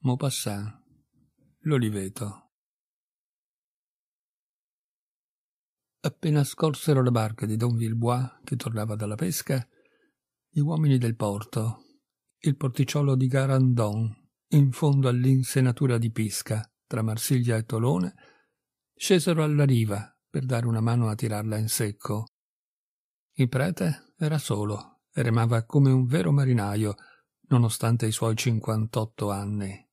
Maupassant, l'Oliveto. Appena scorsero la barca di Don Villebois, che tornava dalla pesca, gli uomini del porto, il porticciolo di Garandon, in fondo all'insenatura di Pisca, tra Marsiglia e Tolone, scesero alla riva per dare una mano a tirarla in secco. Il prete era solo e remava come un vero marinaio, nonostante i suoi 58 anni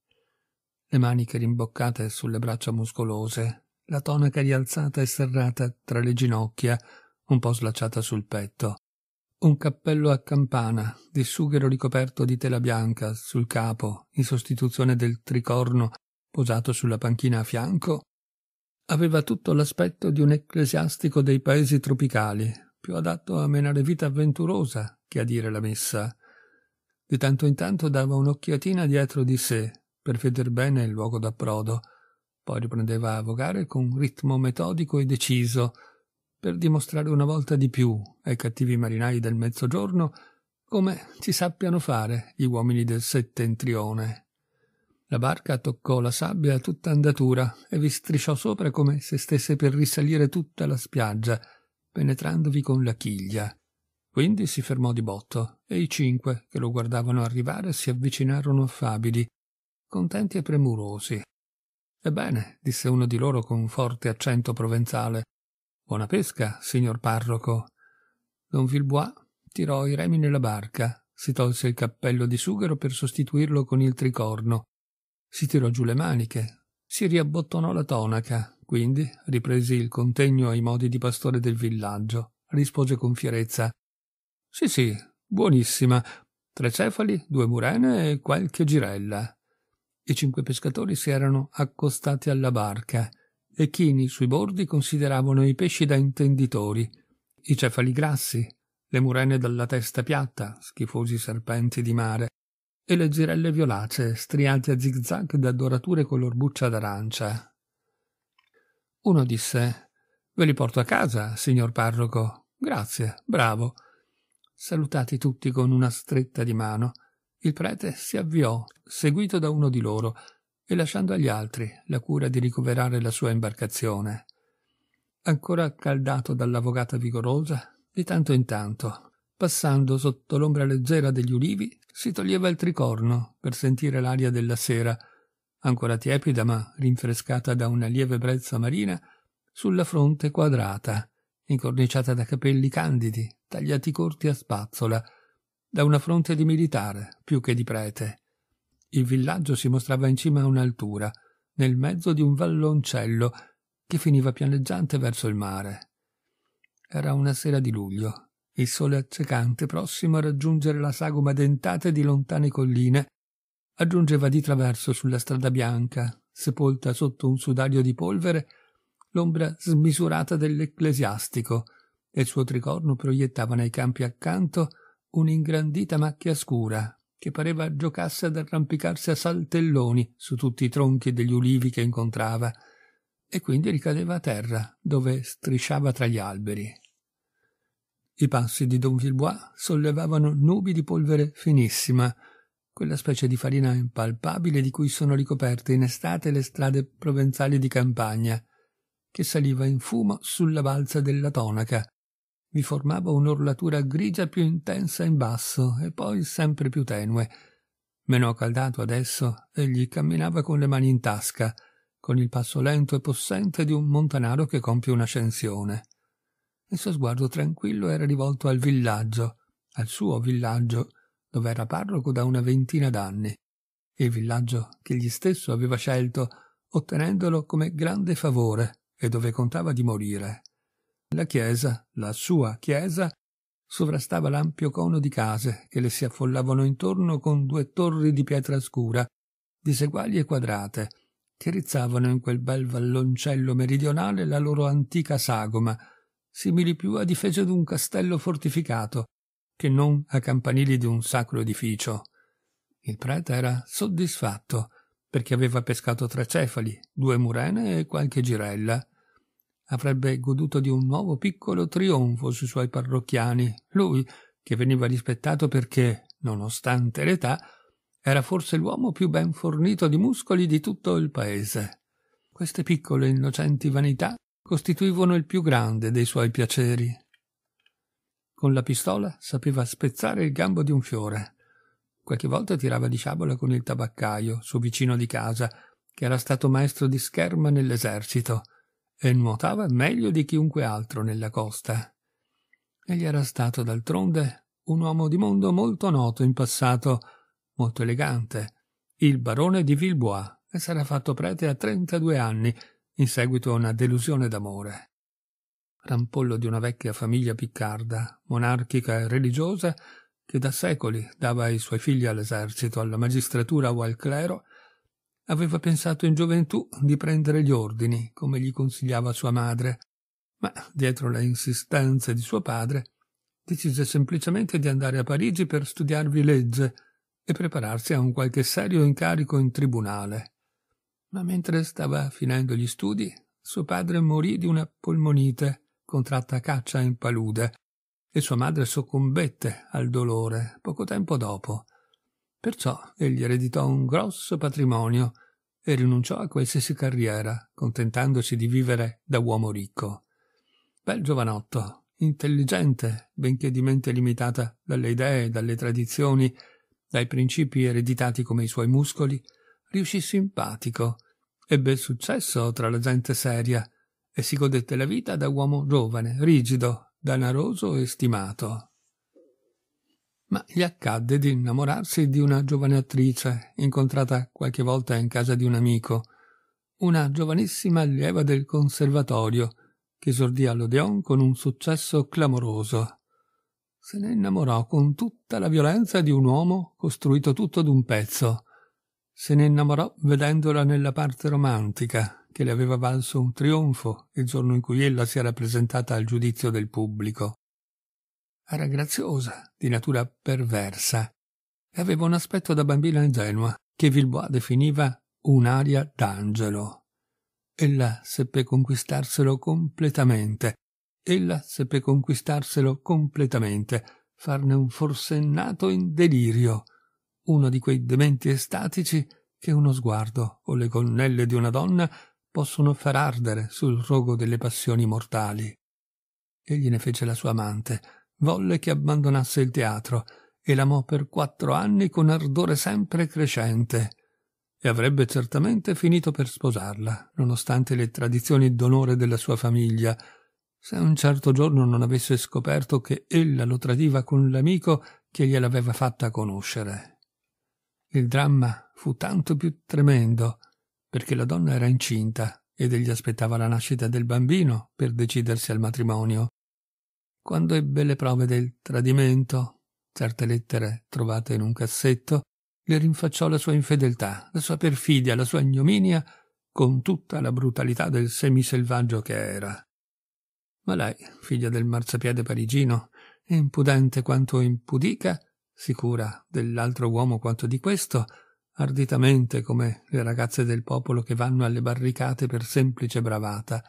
le maniche rimboccate sulle braccia muscolose, la tonaca rialzata e serrata tra le ginocchia, un po' slacciata sul petto, un cappello a campana di sughero ricoperto di tela bianca sul capo, in sostituzione del tricorno posato sulla panchina a fianco, aveva tutto l'aspetto di un ecclesiastico dei paesi tropicali, più adatto a menare vita avventurosa che a dire la messa. Di tanto in tanto dava un'occhiatina dietro di sé, per veder bene il luogo d'approdo, poi riprendeva a vogare con ritmo metodico e deciso, per dimostrare una volta di più ai cattivi marinai del mezzogiorno come ci sappiano fare gli uomini del settentrione. La barca toccò la sabbia a tutta andatura e vi strisciò sopra come se stesse per risalire tutta la spiaggia, penetrandovi con la chiglia. Quindi si fermò di botto e i cinque che lo guardavano arrivare si avvicinarono affabili, contenti e premurosi. Ebbene, disse uno di loro con forte accento provenzale, buona pesca, signor parroco. Don Vilbois tirò i remi nella barca, si tolse il cappello di sughero per sostituirlo con il tricorno, si tirò giù le maniche, si riabbottonò la tonaca, quindi riprese il contegno ai modi di pastore del villaggio, rispose con fierezza. Sì, sì, buonissima. Tre cefali, due murene e qualche girella. I cinque pescatori si erano accostati alla barca e chini sui bordi consideravano i pesci da intenditori, i cefali grassi, le murene dalla testa piatta, schifosi serpenti di mare, e le girelle violacee striate a zigzag da dorature color buccia d'arancia. Uno disse: Ve li porto a casa, signor parroco. Grazie, bravo. Salutati tutti con una stretta di mano, il prete si avviò, seguito da uno di loro, e lasciando agli altri la cura di ricoverare la sua imbarcazione. Ancora accaldato dall'avvocata vigorosa, di tanto in tanto, passando sotto l'ombra leggera degli ulivi, si toglieva il tricorno per sentire l'aria della sera, ancora tiepida ma rinfrescata da una lieve brezza marina, sulla fronte quadrata, incorniciata da capelli candidi, tagliati corti a spazzola, da una fronte di militare più che di prete. Il villaggio si mostrava in cima a un'altura, nel mezzo di un valloncello che finiva pianeggiante verso il mare. Era una sera di luglio, il sole accecante prossimo a raggiungere la sagoma dentata di lontane colline aggiungeva di traverso sulla strada bianca, sepolta sotto un sudario di polvere, l'ombra smisurata dell'ecclesiastico e il suo tricorno proiettava nei campi accanto un'ingrandita macchia scura che pareva giocasse ad arrampicarsi a saltelloni su tutti i tronchi degli ulivi che incontrava e quindi ricadeva a terra dove strisciava tra gli alberi. I passi di Don Vilbois sollevavano nubi di polvere finissima, quella specie di farina impalpabile di cui sono ricoperte in estate le strade provenzali di campagna, che saliva in fumo sulla balza della tonaca vi formava un'orlatura grigia più intensa in basso e poi sempre più tenue. Meno accaldato adesso, egli camminava con le mani in tasca, con il passo lento e possente di un montanaro che compie un'ascensione. Il suo sguardo tranquillo era rivolto al villaggio, al suo villaggio, dove era parroco da una ventina d'anni, il villaggio che egli stesso aveva scelto, ottenendolo come grande favore e dove contava di morire. La chiesa, la sua chiesa, sovrastava l'ampio cono di case che le si affollavano intorno con due torri di pietra scura, diseguali e quadrate, che rizzavano in quel bel valloncello meridionale la loro antica sagoma, simili più a difese d'un castello fortificato che non a campanili di un sacro edificio. Il prete era soddisfatto perché aveva pescato tre cefali, due murene e qualche girella avrebbe goduto di un nuovo piccolo trionfo sui suoi parrocchiani, lui che veniva rispettato perché, nonostante l'età, era forse l'uomo più ben fornito di muscoli di tutto il paese. Queste piccole innocenti vanità costituivano il più grande dei suoi piaceri. Con la pistola sapeva spezzare il gambo di un fiore. Qualche volta tirava di sciabola con il tabaccaio, suo vicino di casa, che era stato maestro di scherma nell'esercito, e nuotava meglio di chiunque altro nella costa. Egli era stato d'altronde un uomo di mondo molto noto in passato, molto elegante, il barone di Villebois, e s'era fatto prete a trentadue anni, in seguito a una delusione d'amore. Rampollo di una vecchia famiglia piccarda, monarchica e religiosa, che da secoli dava i suoi figli all'esercito, alla magistratura o al clero, Aveva pensato in gioventù di prendere gli ordini, come gli consigliava sua madre, ma dietro le insistenze di suo padre, decise semplicemente di andare a Parigi per studiarvi legge e prepararsi a un qualche serio incarico in tribunale. Ma mentre stava finendo gli studi, suo padre morì di una polmonite contratta a caccia in palude e sua madre soccombette al dolore poco tempo dopo. Perciò egli ereditò un grosso patrimonio e rinunciò a qualsiasi carriera, contentandosi di vivere da uomo ricco. Bel giovanotto, intelligente, benché di mente limitata dalle idee, dalle tradizioni, dai principi ereditati come i suoi muscoli, riuscì simpatico, ebbe successo tra la gente seria e si godette la vita da uomo giovane, rigido, danaroso e stimato ma gli accadde di innamorarsi di una giovane attrice incontrata qualche volta in casa di un amico, una giovanissima allieva del conservatorio che esordì all'Odeon con un successo clamoroso. Se ne innamorò con tutta la violenza di un uomo costruito tutto d'un pezzo. Se ne innamorò vedendola nella parte romantica che le aveva valso un trionfo il giorno in cui ella si era presentata al giudizio del pubblico. Era graziosa, di natura perversa, e aveva un aspetto da bambina ingenua che Vilbois definiva un'aria d'angelo. Ella seppe conquistarselo completamente. Ella seppe conquistarselo completamente, farne un forsennato in delirio, uno di quei dementi estatici che uno sguardo o le gonnelle di una donna possono far ardere sul rogo delle passioni mortali. Egli ne fece la sua amante, volle che abbandonasse il teatro e l'amò per quattro anni con ardore sempre crescente e avrebbe certamente finito per sposarla, nonostante le tradizioni d'onore della sua famiglia, se un certo giorno non avesse scoperto che ella lo tradiva con l'amico che gliel'aveva fatta conoscere. Il dramma fu tanto più tremendo perché la donna era incinta ed egli aspettava la nascita del bambino per decidersi al matrimonio quando ebbe le prove del tradimento, certe lettere trovate in un cassetto, le rinfacciò la sua infedeltà, la sua perfidia, la sua ignominia, con tutta la brutalità del semiselvaggio che era. Ma lei, figlia del marciapiede parigino, impudente quanto impudica, sicura dell'altro uomo quanto di questo, arditamente come le ragazze del popolo che vanno alle barricate per semplice bravata,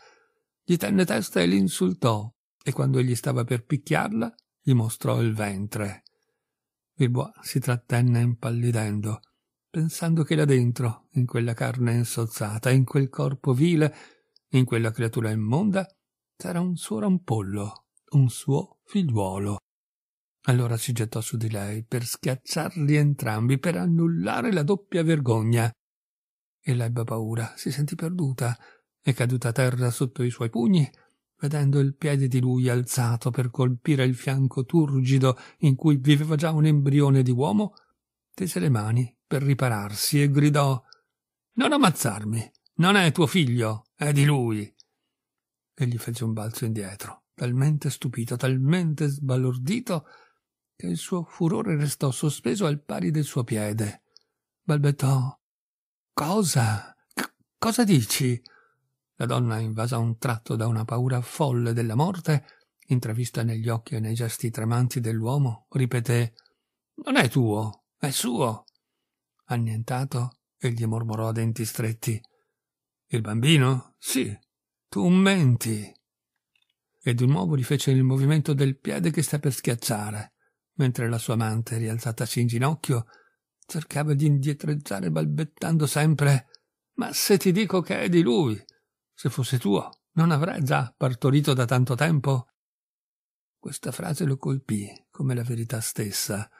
gli tenne testa e l'insultò e quando egli stava per picchiarla gli mostrò il ventre. Bilbois si trattenne impallidendo, pensando che là dentro, in quella carne insozzata, in quel corpo vile, in quella creatura immonda, c'era un suo rampollo, un suo figliuolo. Allora si gettò su di lei per schiacciarli entrambi, per annullare la doppia vergogna. E l'ebba paura, si sentì perduta, e caduta a terra sotto i suoi pugni, vedendo il piede di lui alzato per colpire il fianco turgido in cui viveva già un embrione di uomo, tese le mani per ripararsi e gridò Non ammazzarmi, non è tuo figlio, è di lui. Egli fece un balzo indietro, talmente stupito, talmente sbalordito, che il suo furore restò sospeso al pari del suo piede. Balbettò Cosa? C- cosa dici? La donna, invasa a un tratto da una paura folle della morte, intravista negli occhi e nei gesti tremanti dell'uomo, ripeté Non è tuo, è suo. Annientato, egli mormorò a denti stretti Il bambino? Sì. Tu menti. E di nuovo rifece il movimento del piede che sta per schiacciare, mentre la sua amante, rialzatasi in ginocchio, cercava di indietreggiare balbettando sempre Ma se ti dico che è di lui, se fosse tuo, non avrai già partorito da tanto tempo? Questa frase lo colpì come la verità stessa.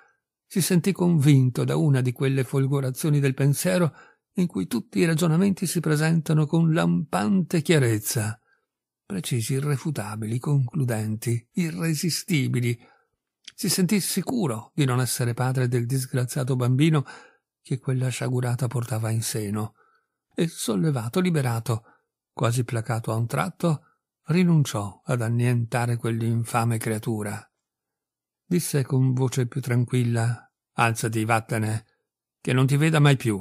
Si sentì convinto da una di quelle folgorazioni del pensiero in cui tutti i ragionamenti si presentano con lampante chiarezza, precisi, irrefutabili, concludenti, irresistibili. Si sentì sicuro di non essere padre del disgraziato bambino che quella sciagurata portava in seno, e sollevato, liberato, quasi placato a un tratto, rinunciò ad annientare quell'infame creatura. Disse con voce più tranquilla Alzati, vattene, che non ti veda mai più.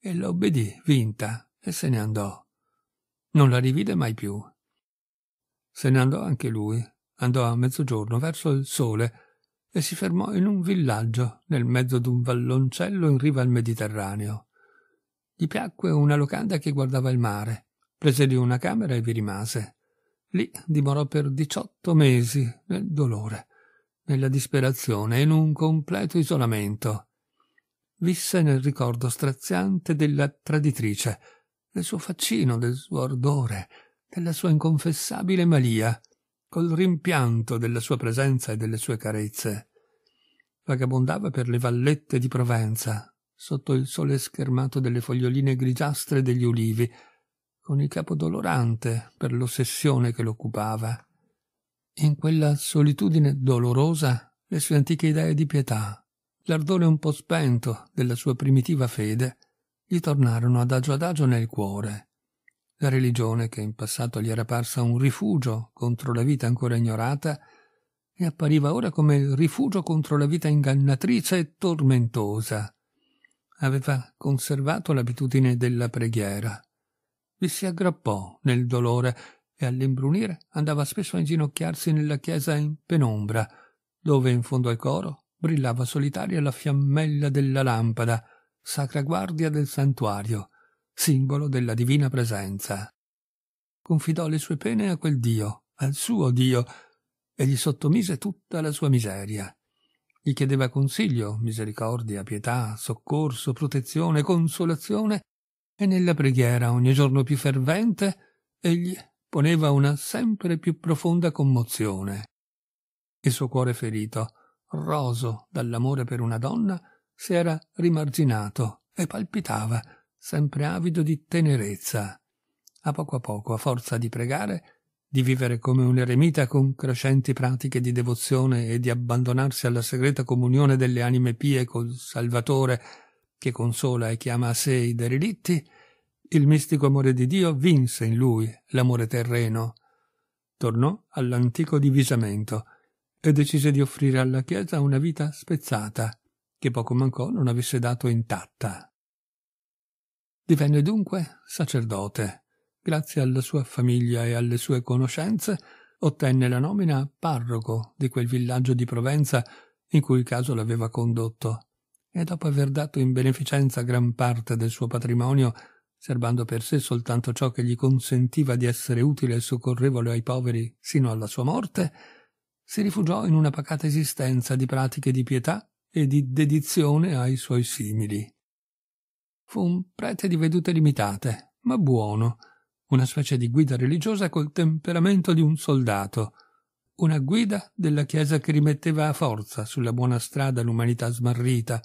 E la obbedì, vinta, e se ne andò. Non la rivide mai più. Se ne andò anche lui, andò a mezzogiorno verso il sole e si fermò in un villaggio nel mezzo d'un valloncello in riva al Mediterraneo. Gli piacque una locanda che guardava il mare Prese lì una camera e vi rimase. Lì dimorò per diciotto mesi nel dolore, nella disperazione, e in un completo isolamento. Visse nel ricordo straziante della traditrice, del suo faccino, del suo ardore, della sua inconfessabile malia, col rimpianto della sua presenza e delle sue carezze. Vagabondava per le vallette di Provenza, sotto il sole schermato delle foglioline grigiastre degli ulivi, con il capo dolorante per l'ossessione che l'occupava. In quella solitudine dolorosa le sue antiche idee di pietà, l'ardore un po' spento della sua primitiva fede, gli tornarono adagio adagio nel cuore. La religione, che in passato gli era parsa un rifugio contro la vita ancora ignorata, e appariva ora come il rifugio contro la vita ingannatrice e tormentosa. Aveva conservato l'abitudine della preghiera, vi si aggrappò nel dolore e all'imbrunire andava spesso a inginocchiarsi nella chiesa in penombra, dove in fondo al coro brillava solitaria la fiammella della lampada, sacra guardia del santuario, simbolo della divina presenza. Confidò le sue pene a quel Dio, al suo Dio, e gli sottomise tutta la sua miseria. Gli chiedeva consiglio, misericordia, pietà, soccorso, protezione, consolazione e nella preghiera ogni giorno più fervente egli poneva una sempre più profonda commozione. Il suo cuore ferito, roso dall'amore per una donna, si era rimarginato e palpitava, sempre avido di tenerezza. A poco a poco, a forza di pregare, di vivere come un eremita con crescenti pratiche di devozione e di abbandonarsi alla segreta comunione delle anime pie col Salvatore che consola e chiama a sé i derelitti, il mistico amore di Dio vinse in lui l'amore terreno. Tornò all'antico divisamento e decise di offrire alla Chiesa una vita spezzata, che poco mancò non avesse dato intatta. Divenne dunque sacerdote. Grazie alla sua famiglia e alle sue conoscenze, ottenne la nomina parroco di quel villaggio di Provenza in cui il caso l'aveva condotto e dopo aver dato in beneficenza gran parte del suo patrimonio, serbando per sé soltanto ciò che gli consentiva di essere utile e soccorrevole ai poveri sino alla sua morte, si rifugiò in una pacata esistenza di pratiche di pietà e di dedizione ai suoi simili. Fu un prete di vedute limitate, ma buono, una specie di guida religiosa col temperamento di un soldato, una guida della Chiesa che rimetteva a forza sulla buona strada l'umanità smarrita,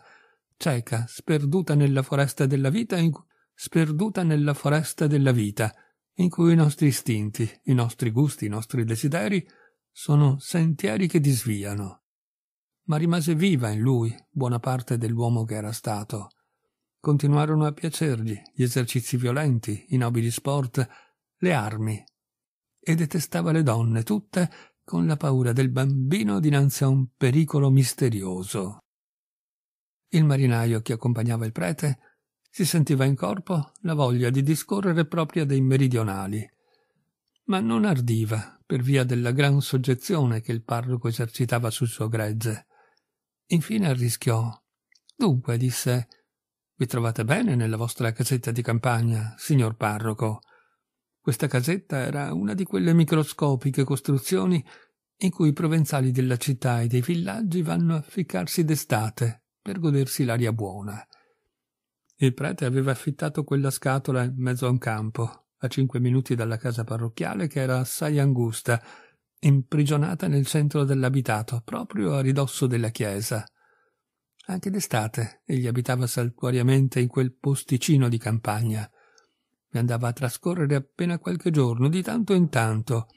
cieca, sperduta nella foresta della vita, in, sperduta nella foresta della vita, in cui i nostri istinti, i nostri gusti, i nostri desideri sono sentieri che disviano. Ma rimase viva in lui buona parte dell'uomo che era stato. Continuarono a piacergli gli esercizi violenti, i nobili sport, le armi. E detestava le donne tutte con la paura del bambino dinanzi a un pericolo misterioso. Il marinaio che accompagnava il prete si sentiva in corpo la voglia di discorrere propria dei meridionali, ma non ardiva per via della gran soggezione che il parroco esercitava sul suo gregge. Infine arrischiò. Dunque, disse, vi trovate bene nella vostra casetta di campagna, signor parroco? Questa casetta era una di quelle microscopiche costruzioni in cui i provenzali della città e dei villaggi vanno a ficcarsi d'estate per godersi l'aria buona. Il prete aveva affittato quella scatola in mezzo a un campo, a cinque minuti dalla casa parrocchiale che era assai angusta, imprigionata nel centro dell'abitato, proprio a ridosso della chiesa. Anche d'estate egli abitava saltuariamente in quel posticino di campagna, vi andava a trascorrere appena qualche giorno di tanto in tanto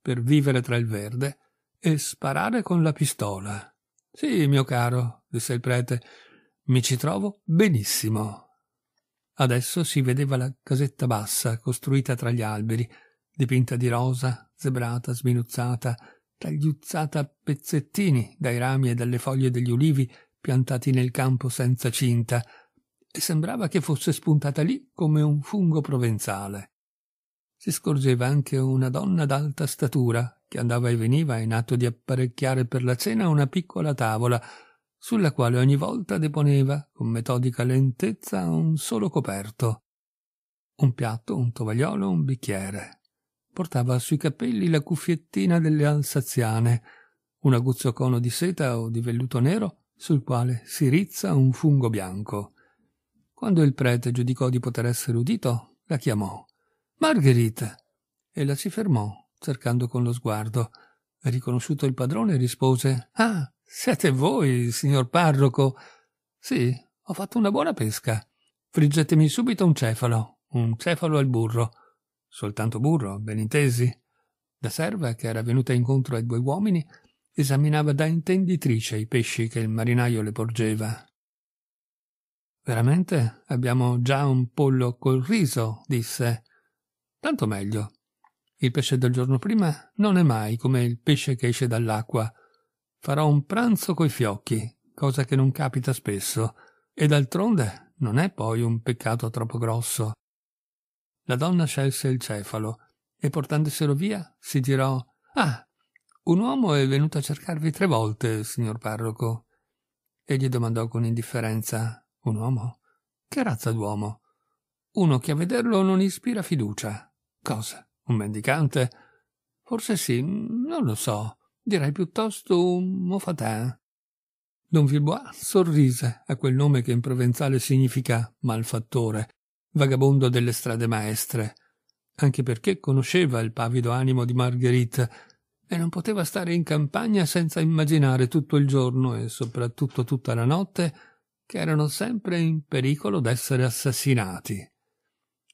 per vivere tra il verde e sparare con la pistola. Sì, mio caro, disse il prete, mi ci trovo benissimo. Adesso si vedeva la casetta bassa costruita tra gli alberi, dipinta di rosa, zebrata, sminuzzata, tagliuzzata a pezzettini dai rami e dalle foglie degli ulivi piantati nel campo senza cinta, e sembrava che fosse spuntata lì come un fungo provenzale. Si scorgeva anche una donna d'alta statura che andava e veniva in atto di apparecchiare per la cena una piccola tavola sulla quale ogni volta deponeva con metodica lentezza un solo coperto un piatto, un tovagliolo, un bicchiere. Portava sui capelli la cuffiettina delle alsaziane, un aguzzo cono di seta o di velluto nero sul quale si rizza un fungo bianco. Quando il prete giudicò di poter essere udito, la chiamò. Marguerite! la si fermò, cercando con lo sguardo. Riconosciuto il padrone, rispose Ah, siete voi, signor parroco. Sì, ho fatto una buona pesca. Friggetemi subito un cefalo, un cefalo al burro. Soltanto burro, ben intesi. La serva, che era venuta incontro ai due uomini, esaminava da intenditrice i pesci che il marinaio le porgeva, Veramente abbiamo già un pollo col riso, disse. Tanto meglio. Il pesce del giorno prima non è mai come il pesce che esce dall'acqua. Farò un pranzo coi fiocchi, cosa che non capita spesso, e d'altronde non è poi un peccato troppo grosso. La donna scelse il cefalo e portandoselo via si girò. Ah, un uomo è venuto a cercarvi tre volte, signor parroco. Egli domandò con indifferenza. Un uomo? Che razza d'uomo? Uno che a vederlo non ispira fiducia. Cosa? Un mendicante? Forse sì, non lo so. Direi piuttosto un mofatin. Don Vilbois sorrise a quel nome che in provenzale significa malfattore, vagabondo delle strade maestre, anche perché conosceva il pavido animo di Marguerite e non poteva stare in campagna senza immaginare tutto il giorno e soprattutto tutta la notte che erano sempre in pericolo d'essere assassinati.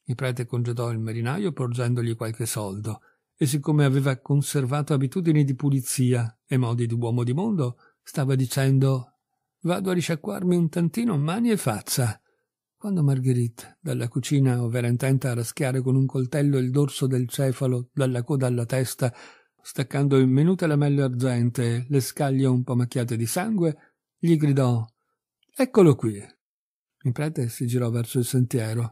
Il prete congedò il marinaio porgendogli qualche soldo, e siccome aveva conservato abitudini di pulizia e modi di uomo di mondo, stava dicendo Vado a risciacquarmi un tantino mani e faccia. Quando Marguerite, dalla cucina, ovvero intenta a raschiare con un coltello il dorso del cefalo, dalla coda alla testa, staccando in minute lamelle argente, le scaglie un po' macchiate di sangue, gli gridò Eccolo qui. Il prete si girò verso il sentiero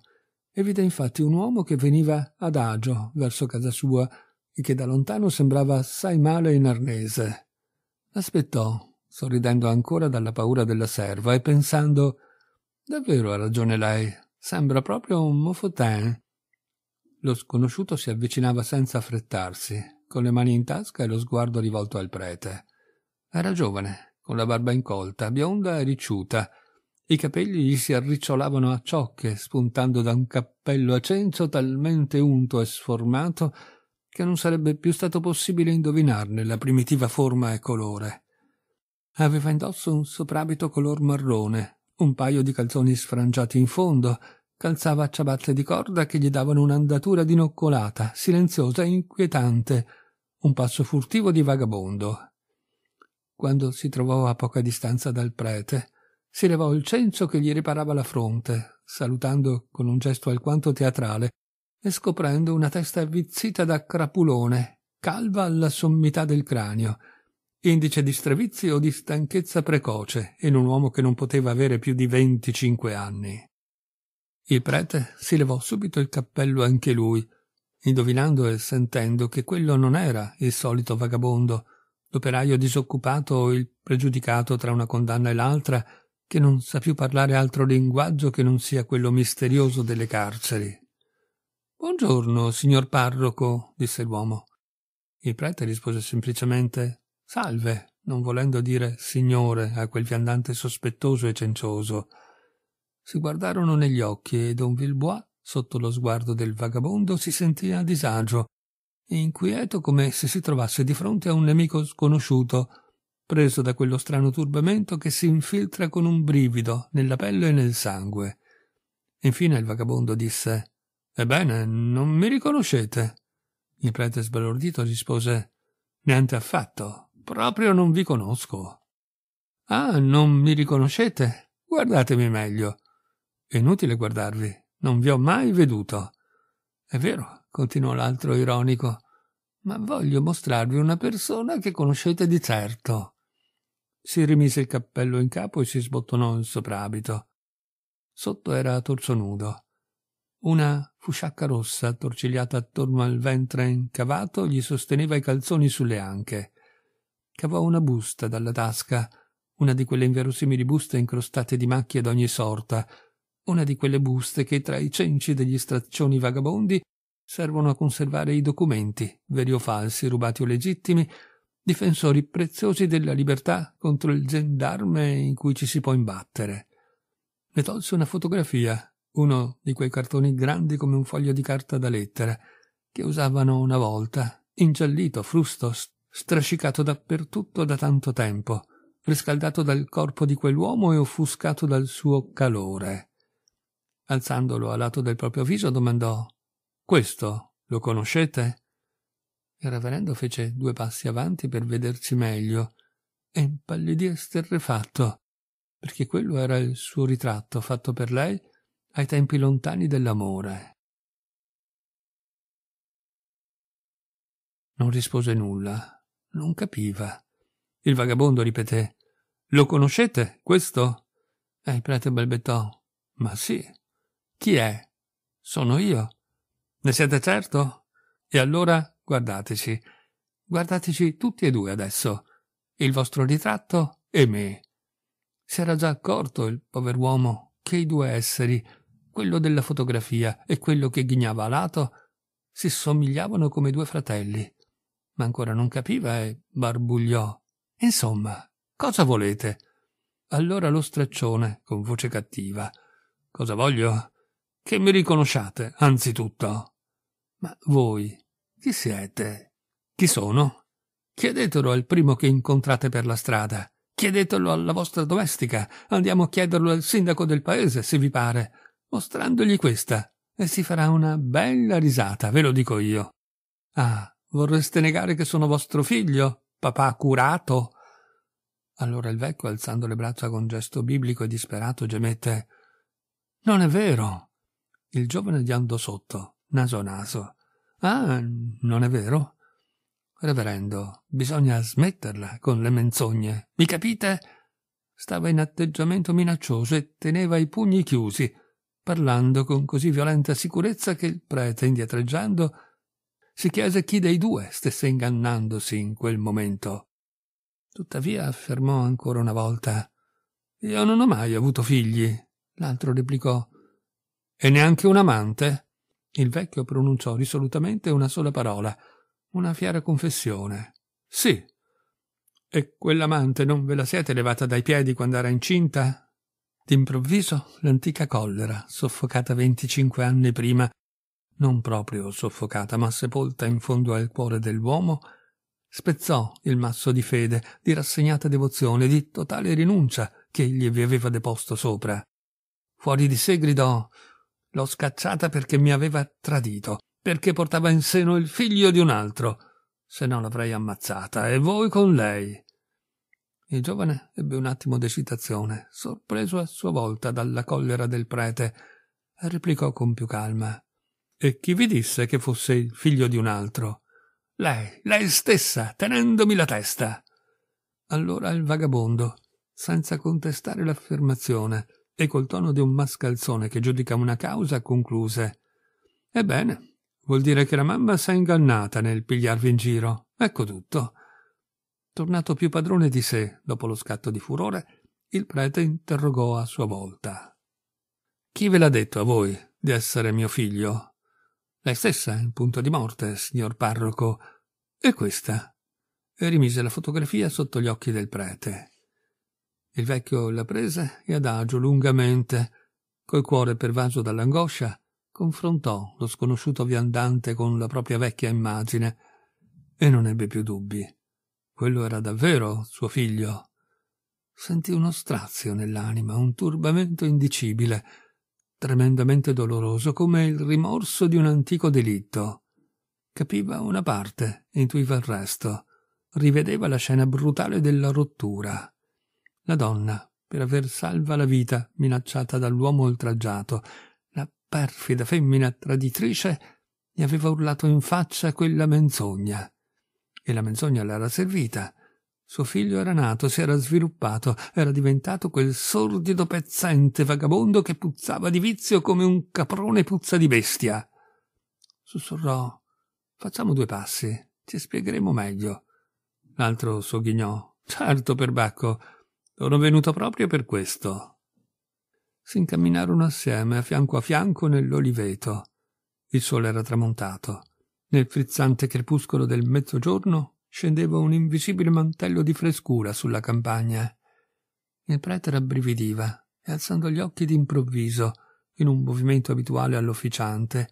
e vide infatti un uomo che veniva ad agio verso casa sua e che da lontano sembrava assai male in arnese. Aspettò, sorridendo ancora dalla paura della serva e pensando Davvero ha ragione lei, sembra proprio un mofotin. Lo sconosciuto si avvicinava senza affrettarsi, con le mani in tasca e lo sguardo rivolto al prete. Era giovane, con la barba incolta, bionda e ricciuta. I capelli gli si arricciolavano a ciocche, spuntando da un cappello a cencio talmente unto e sformato che non sarebbe più stato possibile indovinarne la primitiva forma e colore. Aveva indosso un soprabito color marrone, un paio di calzoni sfrangiati in fondo, calzava ciabatte di corda che gli davano un'andatura dinoccolata, silenziosa e inquietante, un passo furtivo di vagabondo, quando si trovò a poca distanza dal prete, si levò il cencio che gli riparava la fronte, salutando con un gesto alquanto teatrale e scoprendo una testa vizzita da crapulone, calva alla sommità del cranio, indice di strevizio o di stanchezza precoce in un uomo che non poteva avere più di venticinque anni. Il prete si levò subito il cappello anche lui, indovinando e sentendo che quello non era il solito vagabondo, l'operaio disoccupato o il pregiudicato tra una condanna e l'altra, che non sa più parlare altro linguaggio che non sia quello misterioso delle carceri. Buongiorno, signor parroco, disse l'uomo. Il prete rispose semplicemente Salve, non volendo dire signore a quel viandante sospettoso e cencioso. Si guardarono negli occhi e don Vilbois, sotto lo sguardo del vagabondo, si sentì a disagio inquieto come se si trovasse di fronte a un nemico sconosciuto, preso da quello strano turbamento che si infiltra con un brivido nella pelle e nel sangue. Infine il vagabondo disse Ebbene, non mi riconoscete? Il prete sbalordito rispose Niente affatto, proprio non vi conosco. Ah, non mi riconoscete? Guardatemi meglio. inutile guardarvi, non vi ho mai veduto. È vero, continuò l'altro ironico, ma voglio mostrarvi una persona che conoscete di certo. Si rimise il cappello in capo e si sbottonò il soprabito. Sotto era torso nudo. Una fusciacca rossa attorcigliata attorno al ventre incavato gli sosteneva i calzoni sulle anche. Cavò una busta dalla tasca, una di quelle inverosimili buste incrostate di macchie d'ogni sorta, una di quelle buste che tra i cenci degli straccioni vagabondi servono a conservare i documenti, veri o falsi, rubati o legittimi, difensori preziosi della libertà contro il gendarme in cui ci si può imbattere. Ne tolse una fotografia, uno di quei cartoni grandi come un foglio di carta da lettera, che usavano una volta, ingiallito, frusto, strascicato dappertutto da tanto tempo, riscaldato dal corpo di quell'uomo e offuscato dal suo calore. Alzandolo a lato del proprio viso domandò questo lo conoscete? Il reverendo fece due passi avanti per vederci meglio e impallidì esterrefatto, perché quello era il suo ritratto fatto per lei ai tempi lontani dell'amore. Non rispose nulla, non capiva. Il vagabondo ripeté Lo conoscete, questo? E il prete balbettò Ma sì. Chi è? Sono io. Ne siete certo? E allora guardateci. Guardateci tutti e due adesso. Il vostro ritratto e me. Si era già accorto il pover'uomo che i due esseri, quello della fotografia e quello che ghignava a lato, si somigliavano come due fratelli. Ma ancora non capiva e barbugliò. Insomma, cosa volete? Allora lo straccione, con voce cattiva. Cosa voglio? Che mi riconosciate, anzitutto. Ma voi chi siete? Chi sono? Chiedetelo al primo che incontrate per la strada. Chiedetelo alla vostra domestica. Andiamo a chiederlo al sindaco del paese, se vi pare, mostrandogli questa. E si farà una bella risata, ve lo dico io. Ah, vorreste negare che sono vostro figlio, papà curato? Allora il vecchio, alzando le braccia con gesto biblico e disperato, gemette Non è vero. Il giovane gli andò sotto, naso naso. Ah, non è vero? Reverendo, bisogna smetterla con le menzogne. Mi capite? Stava in atteggiamento minaccioso e teneva i pugni chiusi, parlando con così violenta sicurezza che il prete, indietreggiando, si chiese chi dei due stesse ingannandosi in quel momento. Tuttavia affermò ancora una volta Io non ho mai avuto figli. L'altro replicò E neanche un amante? Il vecchio pronunciò risolutamente una sola parola, una fiera confessione. Sì. E quell'amante non ve la siete levata dai piedi quando era incinta? D'improvviso l'antica collera, soffocata venticinque anni prima, non proprio soffocata, ma sepolta in fondo al cuore dell'uomo, spezzò il masso di fede, di rassegnata devozione, di totale rinuncia che egli vi aveva deposto sopra. Fuori di sé gridò L'ho scacciata perché mi aveva tradito, perché portava in seno il figlio di un altro, se no l'avrei ammazzata, e voi con lei. Il giovane ebbe un attimo d'esitazione, sorpreso a sua volta dalla collera del prete, e replicò con più calma. E chi vi disse che fosse il figlio di un altro? Lei, lei stessa, tenendomi la testa. Allora il vagabondo, senza contestare l'affermazione, e col tono di un mascalzone che giudica una causa, concluse Ebbene, vuol dire che la mamma s'è ingannata nel pigliarvi in giro. Ecco tutto. Tornato più padrone di sé dopo lo scatto di furore, il prete interrogò a sua volta. Chi ve l'ha detto a voi di essere mio figlio? Lei stessa, in punto di morte, signor parroco. E questa? E rimise la fotografia sotto gli occhi del prete. Il vecchio la prese e adagio lungamente, col cuore pervaso dall'angoscia, confrontò lo sconosciuto viandante con la propria vecchia immagine e non ebbe più dubbi. Quello era davvero suo figlio. Sentì uno strazio nell'anima, un turbamento indicibile, tremendamente doloroso, come il rimorso di un antico delitto. Capiva una parte, intuiva il resto, rivedeva la scena brutale della rottura. La donna, per aver salva la vita minacciata dall'uomo oltraggiato, la perfida femmina traditrice, gli aveva urlato in faccia quella menzogna. E la menzogna l'era servita. Suo figlio era nato, si era sviluppato, era diventato quel sordido pezzente vagabondo che puzzava di vizio come un caprone puzza di bestia. Sussurrò Facciamo due passi, ci spiegheremo meglio. L'altro sogghignò. Certo, perbacco, sono venuto proprio per questo. Si incamminarono assieme, fianco a fianco, nell'oliveto. Il sole era tramontato. Nel frizzante crepuscolo del mezzogiorno scendeva un invisibile mantello di frescura sulla campagna. Il prete rabbrividiva e, alzando gli occhi d'improvviso, in un movimento abituale all'officiante,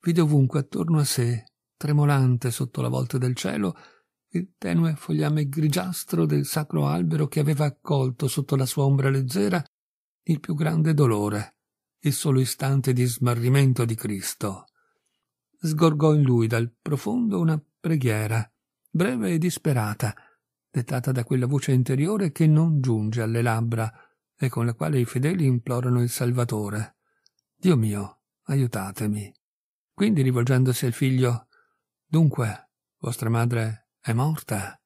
vide ovunque attorno a sé, tremolante sotto la volta del cielo, il tenue fogliame grigiastro del sacro albero che aveva accolto sotto la sua ombra leggera il più grande dolore, il solo istante di smarrimento di Cristo. Sgorgò in lui dal profondo una preghiera, breve e disperata, dettata da quella voce interiore che non giunge alle labbra e con la quale i fedeli implorano il Salvatore. Dio mio, aiutatemi. Quindi rivolgendosi al figlio, Dunque, vostra madre è morta.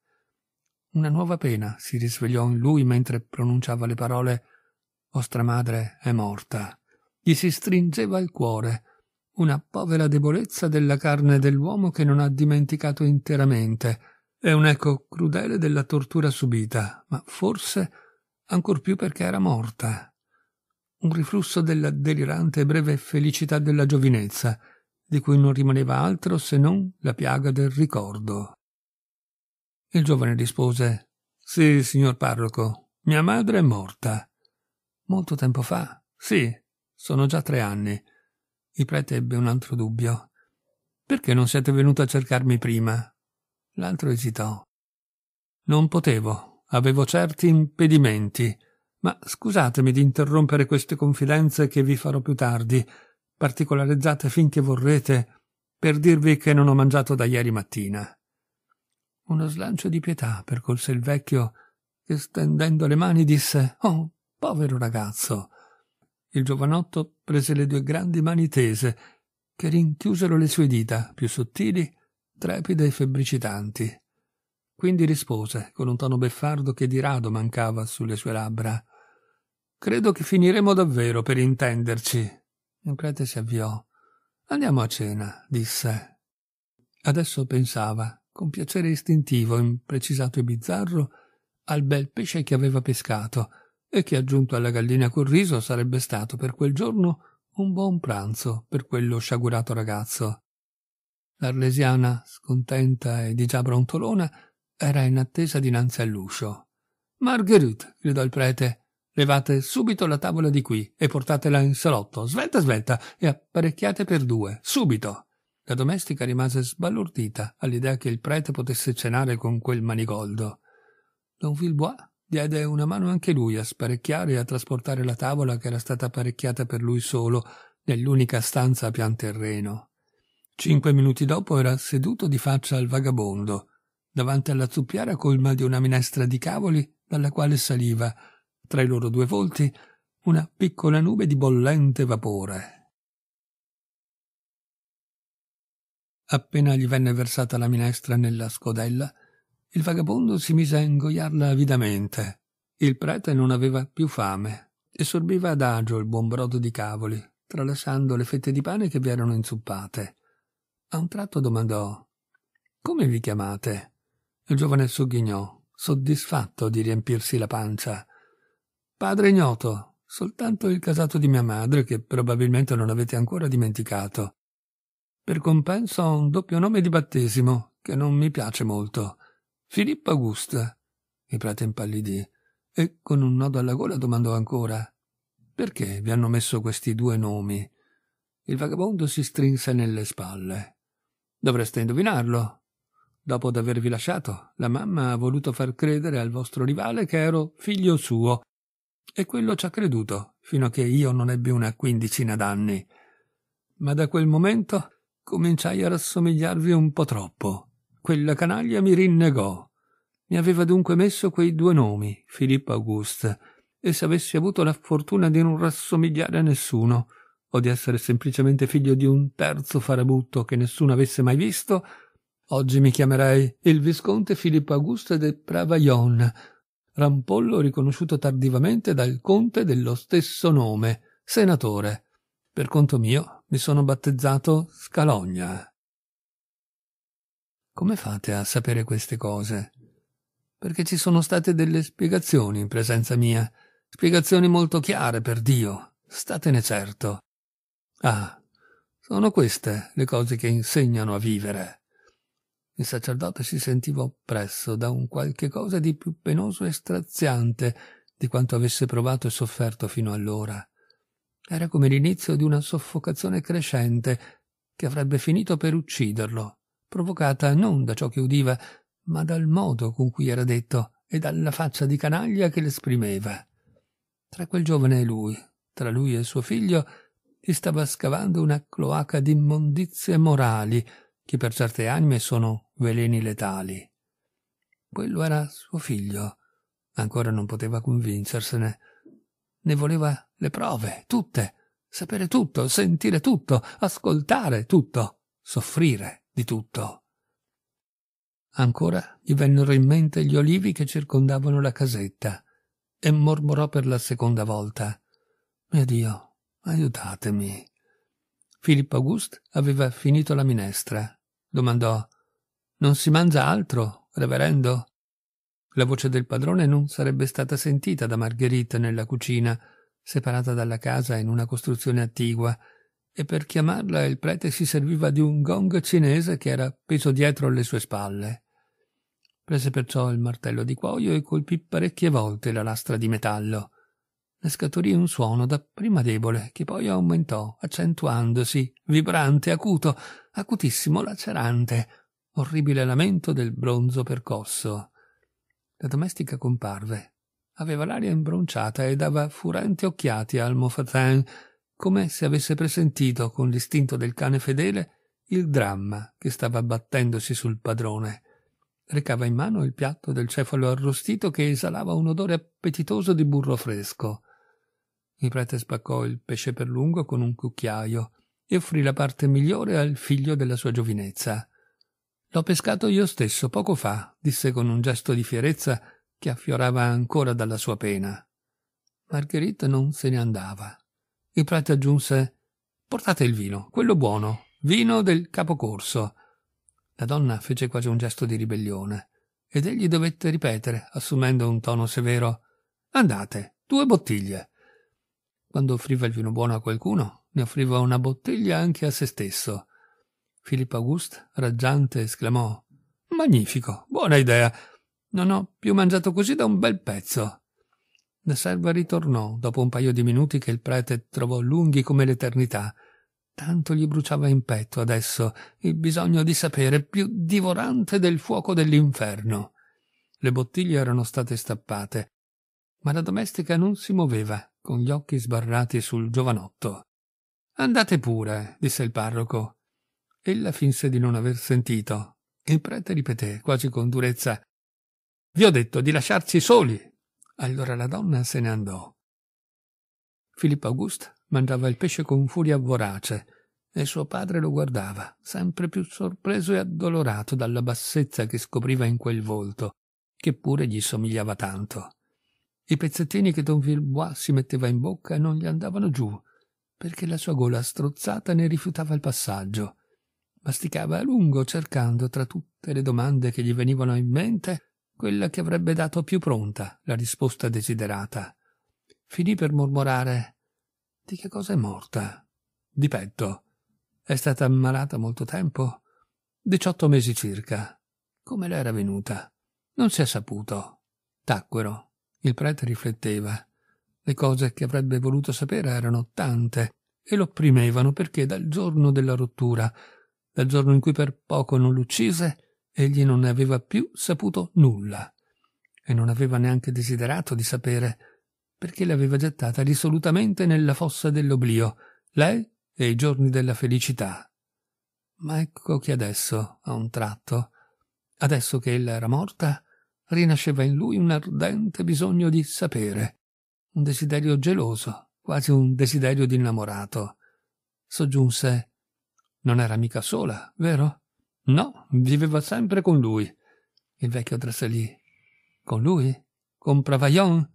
Una nuova pena si risvegliò in lui mentre pronunciava le parole Vostra madre è morta. Gli si stringeva il cuore, una povera debolezza della carne dell'uomo che non ha dimenticato interamente, e un eco crudele della tortura subita, ma forse ancor più perché era morta. Un riflusso della delirante e breve felicità della giovinezza, di cui non rimaneva altro se non la piaga del ricordo. Il giovane rispose Sì, signor parroco, mia madre è morta. Molto tempo fa. Sì, sono già tre anni. Il prete ebbe un altro dubbio. Perché non siete venuto a cercarmi prima? L'altro esitò. Non potevo, avevo certi impedimenti. Ma scusatemi di interrompere queste confidenze che vi farò più tardi, particolarizzate finché vorrete, per dirvi che non ho mangiato da ieri mattina. Uno slancio di pietà percorse il vecchio che stendendo le mani disse Oh, povero ragazzo. Il giovanotto prese le due grandi mani tese che rinchiusero le sue dita più sottili, trepide e febbricitanti. Quindi rispose con un tono beffardo che di rado mancava sulle sue labbra. Credo che finiremo davvero per intenderci. Il prete si avviò. Andiamo a cena, disse. Adesso pensava con piacere istintivo, imprecisato e bizzarro, al bel pesce che aveva pescato e che aggiunto alla gallina col riso sarebbe stato per quel giorno un buon pranzo per quello sciagurato ragazzo. L'arlesiana, scontenta e di già brontolona, era in attesa dinanzi all'uscio. Marguerite, gridò il prete, levate subito la tavola di qui e portatela in salotto, svelta svelta, e apparecchiate per due, subito. La domestica rimase sbalordita all'idea che il prete potesse cenare con quel manigoldo. Don Villebois diede una mano anche lui a sparecchiare e a trasportare la tavola che era stata apparecchiata per lui solo nell'unica stanza a pian terreno. Cinque minuti dopo era seduto di faccia al vagabondo, davanti alla zuppiera colma di una minestra di cavoli dalla quale saliva, tra i loro due volti, una piccola nube di bollente vapore. Appena gli venne versata la minestra nella scodella, il vagabondo si mise a ingoiarla avidamente. Il prete non aveva più fame e sorbiva ad agio il buon brodo di cavoli, tralasciando le fette di pane che vi erano inzuppate. A un tratto domandò Come vi chiamate? Il giovane sogghignò, soddisfatto di riempirsi la pancia. Padre ignoto, soltanto il casato di mia madre, che probabilmente non avete ancora dimenticato. Per compenso ho un doppio nome di battesimo, che non mi piace molto. Filippo Augusta. Il prete impallidì e con un nodo alla gola domandò ancora Perché vi hanno messo questi due nomi? Il vagabondo si strinse nelle spalle. Dovreste indovinarlo. Dopo ad avervi lasciato, la mamma ha voluto far credere al vostro rivale che ero figlio suo, e quello ci ha creduto, fino a che io non ebbi una quindicina d'anni. Ma da quel momento cominciai a rassomigliarvi un po' troppo. Quella canaglia mi rinnegò. Mi aveva dunque messo quei due nomi, Filippo August, e se avessi avuto la fortuna di non rassomigliare a nessuno, o di essere semplicemente figlio di un terzo farabutto che nessuno avesse mai visto, oggi mi chiamerei il visconte Filippo Augusto de Pravaillon, rampollo riconosciuto tardivamente dal conte dello stesso nome, senatore. Per conto mio mi sono battezzato Scalogna. Come fate a sapere queste cose? Perché ci sono state delle spiegazioni in presenza mia, spiegazioni molto chiare, per Dio, statene certo. Ah, sono queste le cose che insegnano a vivere. Il sacerdote si sentiva oppresso da un qualche cosa di più penoso e straziante di quanto avesse provato e sofferto fino allora. Era come l'inizio di una soffocazione crescente che avrebbe finito per ucciderlo, provocata non da ciò che udiva, ma dal modo con cui era detto e dalla faccia di canaglia che l'esprimeva. Tra quel giovane e lui, tra lui e suo figlio, si stava scavando una cloaca di immondizie morali che per certe anime sono veleni letali. Quello era suo figlio. Ancora non poteva convincersene. Ne voleva le prove, tutte, sapere tutto, sentire tutto, ascoltare tutto, soffrire di tutto. Ancora gli vennero in mente gli olivi che circondavano la casetta e mormorò per la seconda volta: Mio Dio, aiutatemi. Filippo August aveva finito la minestra. Domandò: Non si mangia altro, reverendo? La voce del padrone non sarebbe stata sentita da Margherita nella cucina, separata dalla casa in una costruzione attigua, e per chiamarla il prete si serviva di un gong cinese che era appeso dietro alle sue spalle. Prese perciò il martello di cuoio e colpì parecchie volte la lastra di metallo. Ne scaturì un suono dapprima debole, che poi aumentò, accentuandosi, vibrante, acuto, acutissimo, lacerante, orribile lamento del bronzo percosso. La domestica comparve. Aveva l'aria imbronciata e dava furanti occhiate al Moffatan, come se avesse presentito con l'istinto del cane fedele il dramma che stava abbattendosi sul padrone. Recava in mano il piatto del cefalo arrostito che esalava un odore appetitoso di burro fresco. Il prete spaccò il pesce per lungo con un cucchiaio e offrì la parte migliore al figlio della sua giovinezza. L'ho pescato io stesso poco fa, disse con un gesto di fierezza che affiorava ancora dalla sua pena. Margherita non se ne andava. Il prete aggiunse Portate il vino, quello buono, vino del capocorso. La donna fece quasi un gesto di ribellione, ed egli dovette ripetere, assumendo un tono severo Andate, due bottiglie. Quando offriva il vino buono a qualcuno, ne offriva una bottiglia anche a se stesso. Filippo August, raggiante, esclamò. Magnifico, buona idea. Non ho più mangiato così da un bel pezzo. La serva ritornò dopo un paio di minuti che il prete trovò lunghi come l'eternità. Tanto gli bruciava in petto adesso il bisogno di sapere più divorante del fuoco dell'inferno. Le bottiglie erano state stappate, ma la domestica non si muoveva, con gli occhi sbarrati sul giovanotto. Andate pure, disse il parroco. Ella finse di non aver sentito. Il prete ripeté, quasi con durezza, Vi ho detto di lasciarci soli. Allora la donna se ne andò. Filippo August mangiava il pesce con furia vorace e suo padre lo guardava, sempre più sorpreso e addolorato dalla bassezza che scopriva in quel volto, che pure gli somigliava tanto. I pezzettini che Don Villebois si metteva in bocca non gli andavano giù, perché la sua gola strozzata ne rifiutava il passaggio masticava a lungo cercando tra tutte le domande che gli venivano in mente quella che avrebbe dato più pronta la risposta desiderata. Finì per mormorare Di che cosa è morta? Di petto. È stata ammalata molto tempo? Diciotto mesi circa. Come le era venuta? Non si è saputo. Tacquero. Il prete rifletteva. Le cose che avrebbe voluto sapere erano tante e lo opprimevano perché dal giorno della rottura dal giorno in cui per poco non l'uccise, egli non ne aveva più saputo nulla e non aveva neanche desiderato di sapere, perché l'aveva gettata risolutamente nella fossa dell'oblio, lei e i giorni della felicità. Ma ecco che adesso, a un tratto, adesso che ella era morta, rinasceva in lui un ardente bisogno di sapere, un desiderio geloso, quasi un desiderio d'innamorato. Soggiunse non era mica sola, vero? No, viveva sempre con lui. Il vecchio trasalì. Con lui? Con Pravaillon?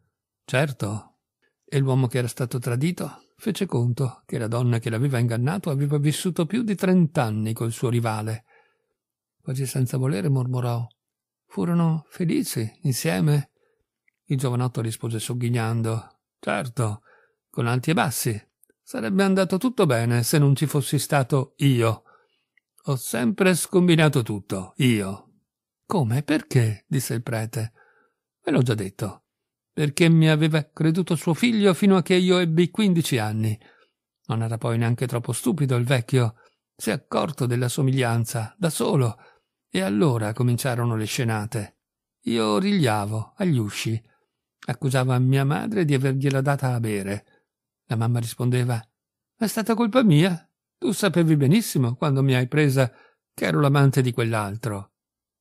Certo. E l'uomo che era stato tradito fece conto che la donna che l'aveva ingannato aveva vissuto più di trent'anni col suo rivale. Quasi senza volere mormorò. Furono felici insieme? Il giovanotto rispose sogghignando. Certo, con alti e bassi, Sarebbe andato tutto bene se non ci fossi stato io. Ho sempre scombinato tutto, io. Come? Perché? disse il prete. Ve l'ho già detto. Perché mi aveva creduto suo figlio fino a che io ebbi quindici anni. Non era poi neanche troppo stupido il vecchio. Si è accorto della somiglianza, da solo. E allora cominciarono le scenate. Io origliavo, agli usci. Accusava mia madre di avergliela data a bere. La mamma rispondeva È stata colpa mia. Tu sapevi benissimo quando mi hai presa che ero l'amante di quell'altro.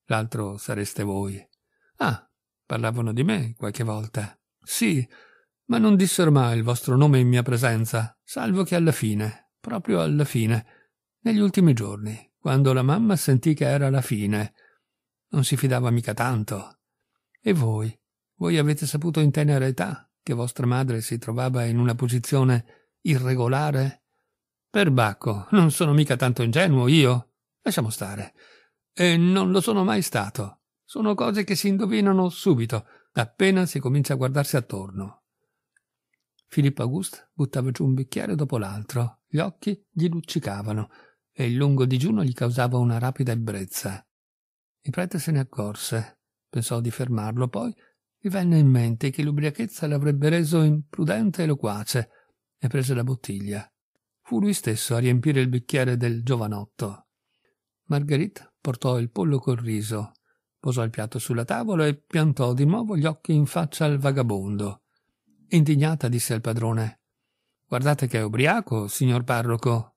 L'altro sareste voi. Ah, parlavano di me qualche volta. Sì, ma non dissero mai il vostro nome in mia presenza, salvo che alla fine, proprio alla fine, negli ultimi giorni, quando la mamma sentì che era la fine. Non si fidava mica tanto. E voi? Voi avete saputo in tenera età che vostra madre si trovava in una posizione irregolare? Perbacco, non sono mica tanto ingenuo io. Lasciamo stare. E non lo sono mai stato. Sono cose che si indovinano subito, appena si comincia a guardarsi attorno. Filippo August buttava giù un bicchiere dopo l'altro, gli occhi gli luccicavano e il lungo digiuno gli causava una rapida ebbrezza. Il prete se ne accorse, pensò di fermarlo, poi gli venne in mente che l'ubriachezza l'avrebbe reso imprudente e loquace, e prese la bottiglia. Fu lui stesso a riempire il bicchiere del giovanotto. Marguerite portò il pollo col riso, posò il piatto sulla tavola e piantò di nuovo gli occhi in faccia al vagabondo. Indignata disse al padrone Guardate che è ubriaco, signor parroco.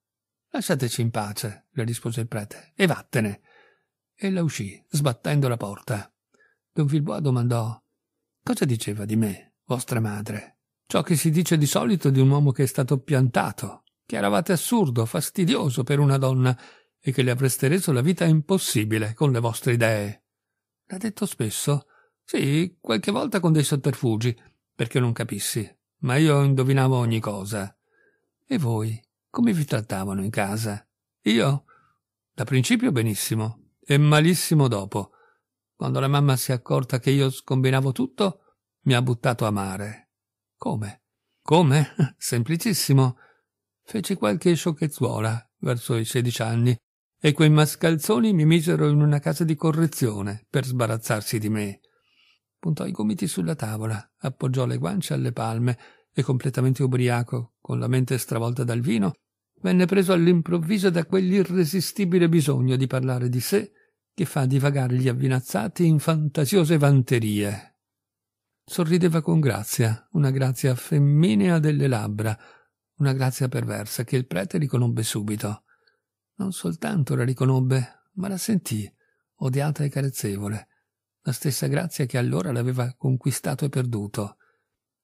Lasciateci in pace, le rispose il prete, e vattene. Ella uscì, sbattendo la porta. Don Filbois domandò Cosa diceva di me, vostra madre? Ciò che si dice di solito di un uomo che è stato piantato, che eravate assurdo, fastidioso per una donna e che le avreste reso la vita impossibile con le vostre idee. L'ha detto spesso? Sì, qualche volta con dei sotterfugi, perché non capissi, ma io indovinavo ogni cosa. E voi, come vi trattavano in casa? Io? Da principio benissimo, e malissimo dopo. Quando la mamma si è accorta che io scombinavo tutto, mi ha buttato a mare. Come? Come? Semplicissimo. Feci qualche sciocchezzuola verso i sedici anni e quei mascalzoni mi misero in una casa di correzione per sbarazzarsi di me. Puntò i gomiti sulla tavola, appoggiò le guance alle palme e, completamente ubriaco, con la mente stravolta dal vino, venne preso all'improvviso da quell'irresistibile bisogno di parlare di sé che fa divagare gli avvinazzati in fantasiose vanterie. Sorrideva con grazia, una grazia femminea delle labbra, una grazia perversa che il prete riconobbe subito. Non soltanto la riconobbe, ma la sentì, odiata e carezzevole, la stessa grazia che allora l'aveva conquistato e perduto.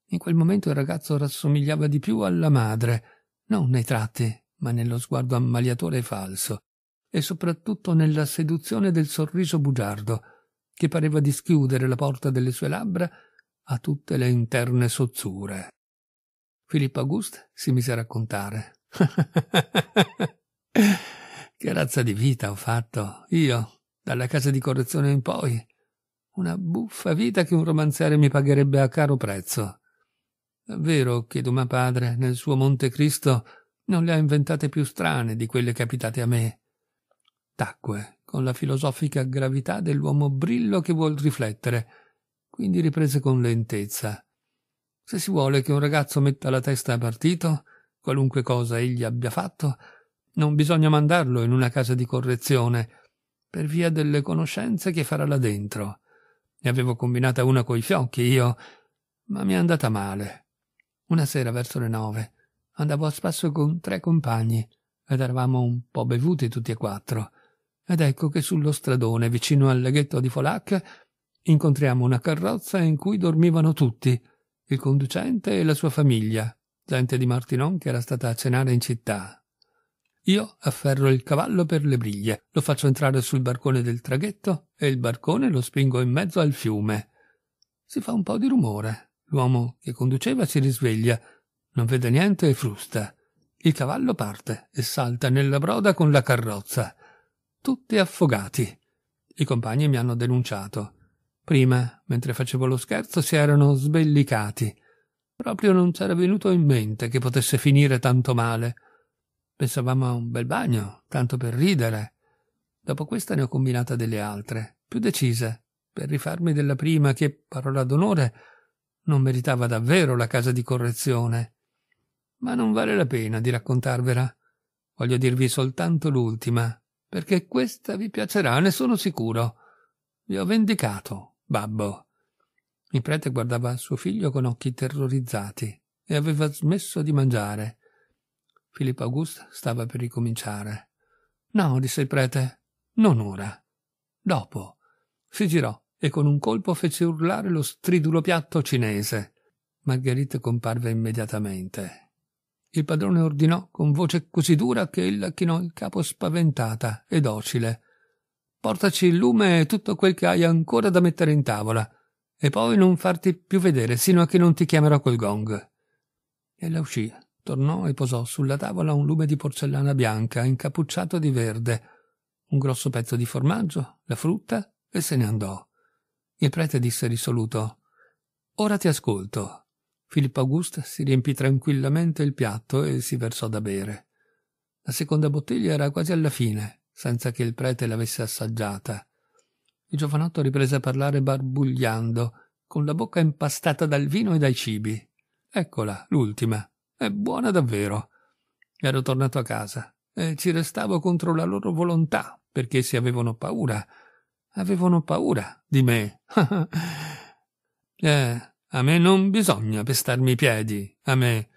In quel momento il ragazzo rassomigliava di più alla madre, non nei tratti, ma nello sguardo ammaliatore e falso, e soprattutto nella seduzione del sorriso bugiardo, che pareva dischiudere la porta delle sue labbra a tutte le interne sozzure. Filippo August si mise a raccontare. che razza di vita ho fatto, io, dalla casa di correzione in poi. Una buffa vita che un romanziere mi pagherebbe a caro prezzo. Davvero, che Duma padre, nel suo Monte Cristo non le ha inventate più strane di quelle capitate a me, tacque con la filosofica gravità dell'uomo brillo che vuol riflettere, quindi riprese con lentezza. Se si vuole che un ragazzo metta la testa a partito, qualunque cosa egli abbia fatto, non bisogna mandarlo in una casa di correzione, per via delle conoscenze che farà là dentro. Ne avevo combinata una coi fiocchi io, ma mi è andata male. Una sera verso le nove andavo a spasso con tre compagni ed eravamo un po' bevuti tutti e quattro ed ecco che sullo stradone vicino al laghetto di Folac incontriamo una carrozza in cui dormivano tutti, il conducente e la sua famiglia, gente di Martinon che era stata a cenare in città. Io afferro il cavallo per le briglie, lo faccio entrare sul barcone del traghetto e il barcone lo spingo in mezzo al fiume. Si fa un po' di rumore. L'uomo che conduceva si risveglia, non vede niente e frusta. Il cavallo parte e salta nella broda con la carrozza tutti affogati. I compagni mi hanno denunciato. Prima, mentre facevo lo scherzo, si erano sbellicati. Proprio non c'era venuto in mente che potesse finire tanto male. Pensavamo a un bel bagno, tanto per ridere. Dopo questa ne ho combinata delle altre, più decise, per rifarmi della prima che, parola d'onore, non meritava davvero la casa di correzione. Ma non vale la pena di raccontarvela. Voglio dirvi soltanto l'ultima, perché questa vi piacerà, ne sono sicuro. Vi ho vendicato, babbo. Il prete guardava suo figlio con occhi terrorizzati e aveva smesso di mangiare. Filippo Augusto stava per ricominciare. No, disse il prete, non ora. Dopo. Si girò e con un colpo fece urlare lo stridulo piatto cinese. Margherita comparve immediatamente il padrone ordinò con voce così dura che ella chinò il capo spaventata e docile. Portaci il lume e tutto quel che hai ancora da mettere in tavola, e poi non farti più vedere sino a che non ti chiamerò col gong. Ella uscì, tornò e posò sulla tavola un lume di porcellana bianca incappucciato di verde, un grosso pezzo di formaggio, la frutta, e se ne andò. Il prete disse risoluto Ora ti ascolto. Filippo Augusta si riempì tranquillamente il piatto e si versò da bere. La seconda bottiglia era quasi alla fine, senza che il prete l'avesse assaggiata. Il giovanotto riprese a parlare barbugliando, con la bocca impastata dal vino e dai cibi. Eccola, l'ultima. È buona davvero. Ero tornato a casa e ci restavo contro la loro volontà, perché essi avevano paura. Avevano paura di me. eh, a me non bisogna pestarmi i piedi, a me.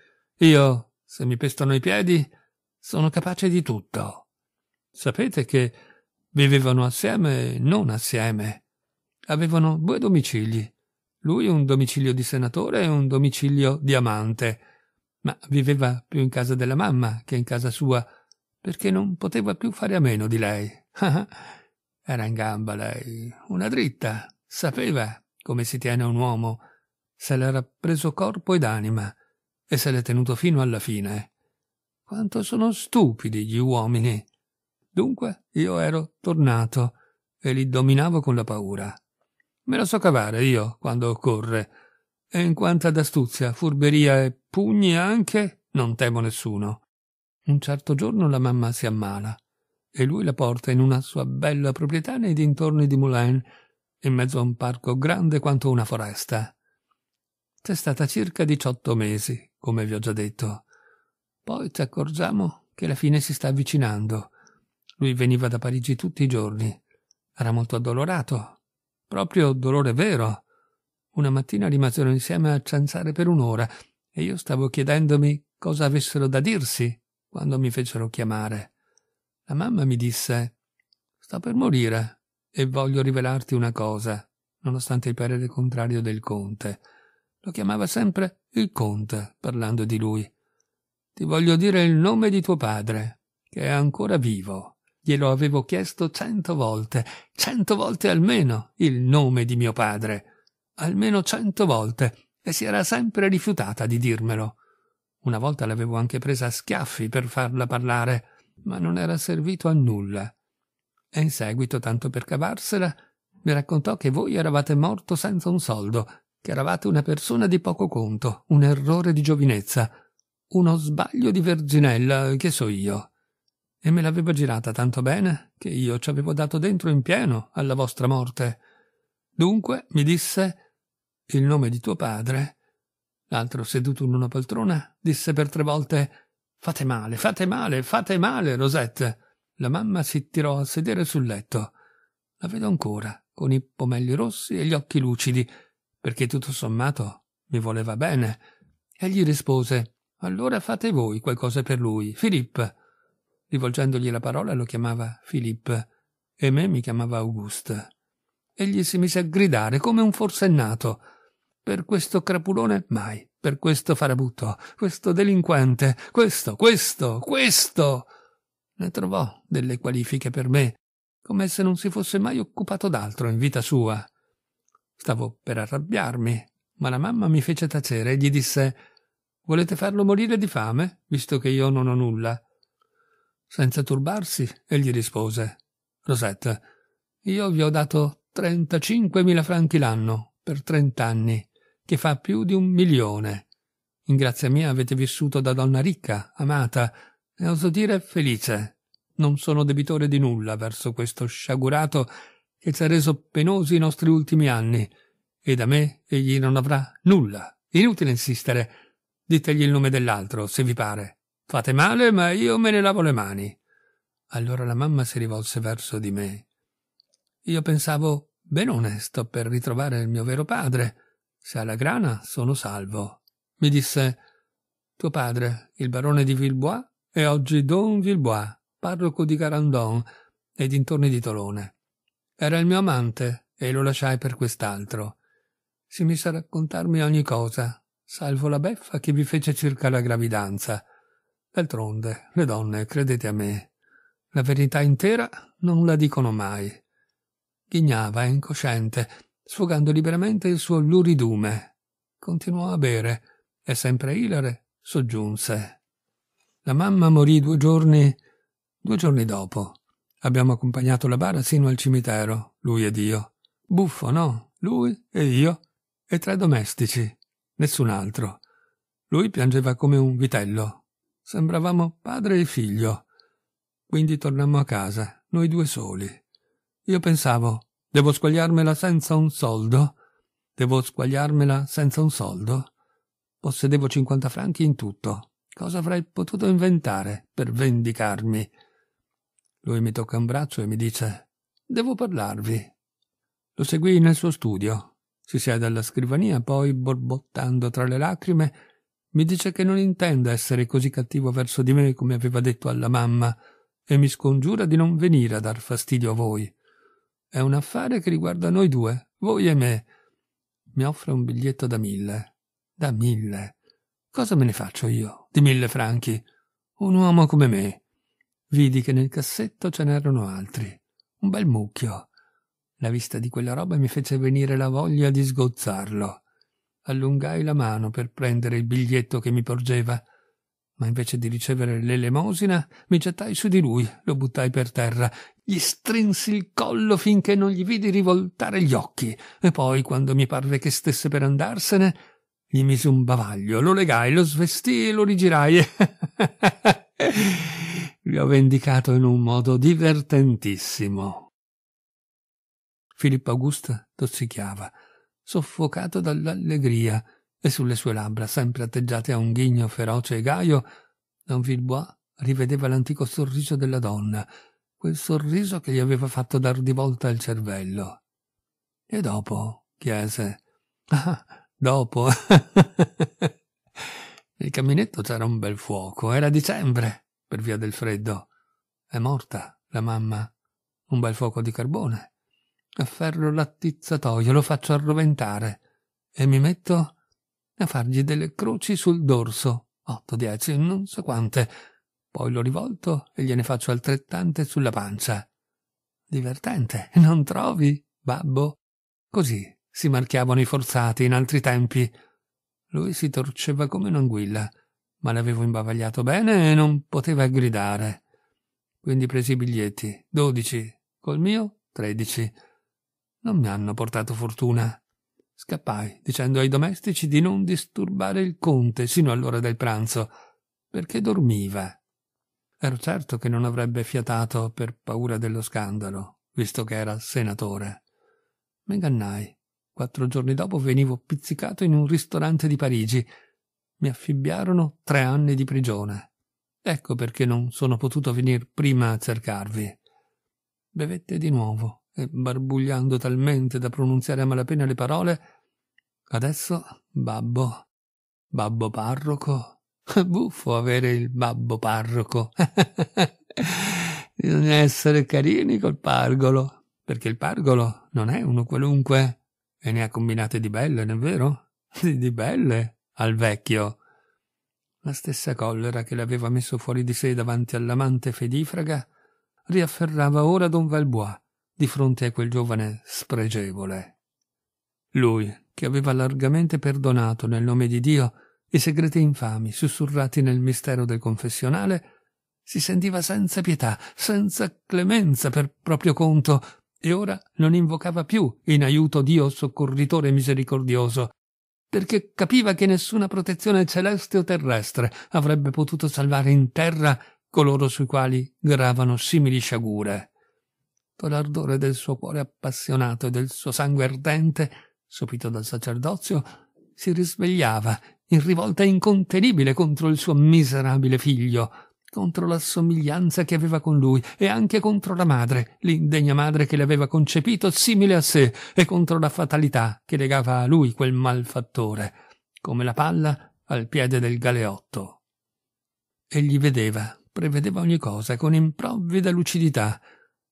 Io, se mi pestano i piedi, sono capace di tutto. Sapete che vivevano assieme e non assieme. Avevano due domicili. Lui un domicilio di senatore e un domicilio di amante. Ma viveva più in casa della mamma che in casa sua, perché non poteva più fare a meno di lei. Era in gamba lei, una dritta, sapeva come si tiene un uomo, se l'era preso corpo ed anima e se l'è tenuto fino alla fine. Quanto sono stupidi gli uomini! Dunque io ero tornato e li dominavo con la paura. Me la so cavare io quando occorre, e in quanto ad astuzia, furberia e pugni anche, non temo nessuno. Un certo giorno la mamma si ammala e lui la porta in una sua bella proprietà nei dintorni di Moulin, in mezzo a un parco grande quanto una foresta. C'è stata circa 18 mesi, come vi ho già detto. Poi ci accorgiamo che la fine si sta avvicinando. Lui veniva da Parigi tutti i giorni. Era molto addolorato. Proprio dolore vero. Una mattina rimasero insieme a cianzare per un'ora e io stavo chiedendomi cosa avessero da dirsi quando mi fecero chiamare. La mamma mi disse Sto per morire e voglio rivelarti una cosa, nonostante il parere contrario del conte. Lo chiamava sempre il conte, parlando di lui. Ti voglio dire il nome di tuo padre, che è ancora vivo. Glielo avevo chiesto cento volte, cento volte almeno, il nome di mio padre. Almeno cento volte, e si era sempre rifiutata di dirmelo. Una volta l'avevo anche presa a schiaffi per farla parlare, ma non era servito a nulla. E in seguito, tanto per cavarsela, mi raccontò che voi eravate morto senza un soldo che eravate una persona di poco conto, un errore di giovinezza, uno sbaglio di verginella, che so io. E me l'aveva girata tanto bene che io ci avevo dato dentro in pieno alla vostra morte. Dunque mi disse il nome di tuo padre. L'altro seduto in una poltrona disse per tre volte Fate male, fate male, fate male, Rosette. La mamma si tirò a sedere sul letto. La vedo ancora, con i pomelli rossi e gli occhi lucidi, perché tutto sommato mi voleva bene. Egli rispose Allora fate voi qualcosa per lui, Filippo. Rivolgendogli la parola lo chiamava Filippo e me mi chiamava Auguste. Egli si mise a gridare come un forsennato. Per questo crapulone mai, per questo farabutto, questo delinquente, questo, questo, questo. Ne trovò delle qualifiche per me, come se non si fosse mai occupato d'altro in vita sua. Stavo per arrabbiarmi, ma la mamma mi fece tacere e gli disse Volete farlo morire di fame, visto che io non ho nulla? Senza turbarsi, egli rispose Rosette, io vi ho dato 35.000 franchi l'anno per 30 anni, che fa più di un milione. In grazia mia avete vissuto da donna ricca, amata e oso dire felice. Non sono debitore di nulla verso questo sciagurato che ci ha reso penosi i nostri ultimi anni, e da me egli non avrà nulla. Inutile insistere. Ditegli il nome dell'altro, se vi pare. Fate male, ma io me ne lavo le mani. Allora la mamma si rivolse verso di me. Io pensavo ben onesto per ritrovare il mio vero padre. Se alla grana sono salvo. Mi disse Tuo padre, il barone di Villebois, è oggi Don Villebois, parroco di Garandon e dintorni di Tolone. Era il mio amante e lo lasciai per quest'altro. Si mise a raccontarmi ogni cosa, salvo la beffa che vi fece circa la gravidanza. D'altronde, le donne, credete a me, la verità intera non la dicono mai. Ghignava, incosciente, sfogando liberamente il suo luridume. Continuò a bere e sempre ilare soggiunse. La mamma morì due giorni, due giorni dopo. Abbiamo accompagnato la bara sino al cimitero, lui ed io. Buffo, no? Lui e io e tre domestici, nessun altro. Lui piangeva come un vitello. Sembravamo padre e figlio. Quindi tornammo a casa, noi due soli. Io pensavo, devo squagliarmela senza un soldo? Devo squagliarmela senza un soldo? Possedevo 50 franchi in tutto. Cosa avrei potuto inventare per vendicarmi? Lui mi tocca un braccio e mi dice Devo parlarvi. Lo seguii nel suo studio. Si siede alla scrivania, poi, borbottando tra le lacrime, mi dice che non intende essere così cattivo verso di me come aveva detto alla mamma e mi scongiura di non venire a dar fastidio a voi. È un affare che riguarda noi due, voi e me. Mi offre un biglietto da mille. Da mille. Cosa me ne faccio io, di mille franchi? Un uomo come me Vidi che nel cassetto ce n'erano altri. Un bel mucchio. La vista di quella roba mi fece venire la voglia di sgozzarlo. Allungai la mano per prendere il biglietto che mi porgeva, ma invece di ricevere l'elemosina mi gettai su di lui, lo buttai per terra, gli strinsi il collo finché non gli vidi rivoltare gli occhi, e poi, quando mi parve che stesse per andarsene, gli misi un bavaglio, lo legai, lo svestii e lo rigirai. figlio vendicato in un modo divertentissimo. Filippo Augusta tozzicchiava, soffocato dall'allegria, e sulle sue labbra, sempre atteggiate a un ghigno feroce e gaio, Danvillebois rivedeva l'antico sorriso della donna, quel sorriso che gli aveva fatto dar di volta il cervello. E dopo? chiese. Ah, dopo. Nel caminetto c'era un bel fuoco, era dicembre per via del freddo. È morta la mamma. Un bel fuoco di carbone. Afferro l'attizzatoio, lo faccio arroventare e mi metto a fargli delle croci sul dorso, otto, dieci, non so quante. Poi lo rivolto e gliene faccio altrettante sulla pancia. Divertente, non trovi, babbo? Così si marchiavano i forzati in altri tempi. Lui si torceva come un'anguilla ma l'avevo imbavagliato bene e non poteva gridare. Quindi presi i biglietti, dodici, col mio tredici. Non mi hanno portato fortuna. Scappai, dicendo ai domestici di non disturbare il conte sino all'ora del pranzo, perché dormiva. Ero certo che non avrebbe fiatato per paura dello scandalo, visto che era senatore. Mi ingannai. Quattro giorni dopo venivo pizzicato in un ristorante di Parigi mi affibbiarono tre anni di prigione. Ecco perché non sono potuto venire prima a cercarvi. Bevette di nuovo e, barbugliando talmente da pronunziare a malapena le parole, adesso babbo, babbo parroco. Buffo avere il babbo parroco. Bisogna essere carini col pargolo, perché il pargolo non è uno qualunque e ne ha combinate di belle, non è vero? Di, di belle al vecchio. La stessa collera che l'aveva messo fuori di sé davanti all'amante fedifraga riafferrava ora don Valbois di fronte a quel giovane spregevole. Lui, che aveva largamente perdonato nel nome di Dio i segreti infami sussurrati nel mistero del confessionale, si sentiva senza pietà, senza clemenza per proprio conto, e ora non invocava più in aiuto Dio soccorritore misericordioso, perché capiva che nessuna protezione celeste o terrestre avrebbe potuto salvare in terra coloro sui quali gravano simili sciagure. Con l'ardore del suo cuore appassionato e del suo sangue ardente, sopito dal sacerdozio, si risvegliava in rivolta incontenibile contro il suo miserabile figlio, contro la somiglianza che aveva con lui e anche contro la madre, l'indegna madre che l'aveva concepito simile a sé e contro la fatalità che legava a lui quel malfattore, come la palla al piede del galeotto. Egli vedeva, prevedeva ogni cosa con improvvida lucidità,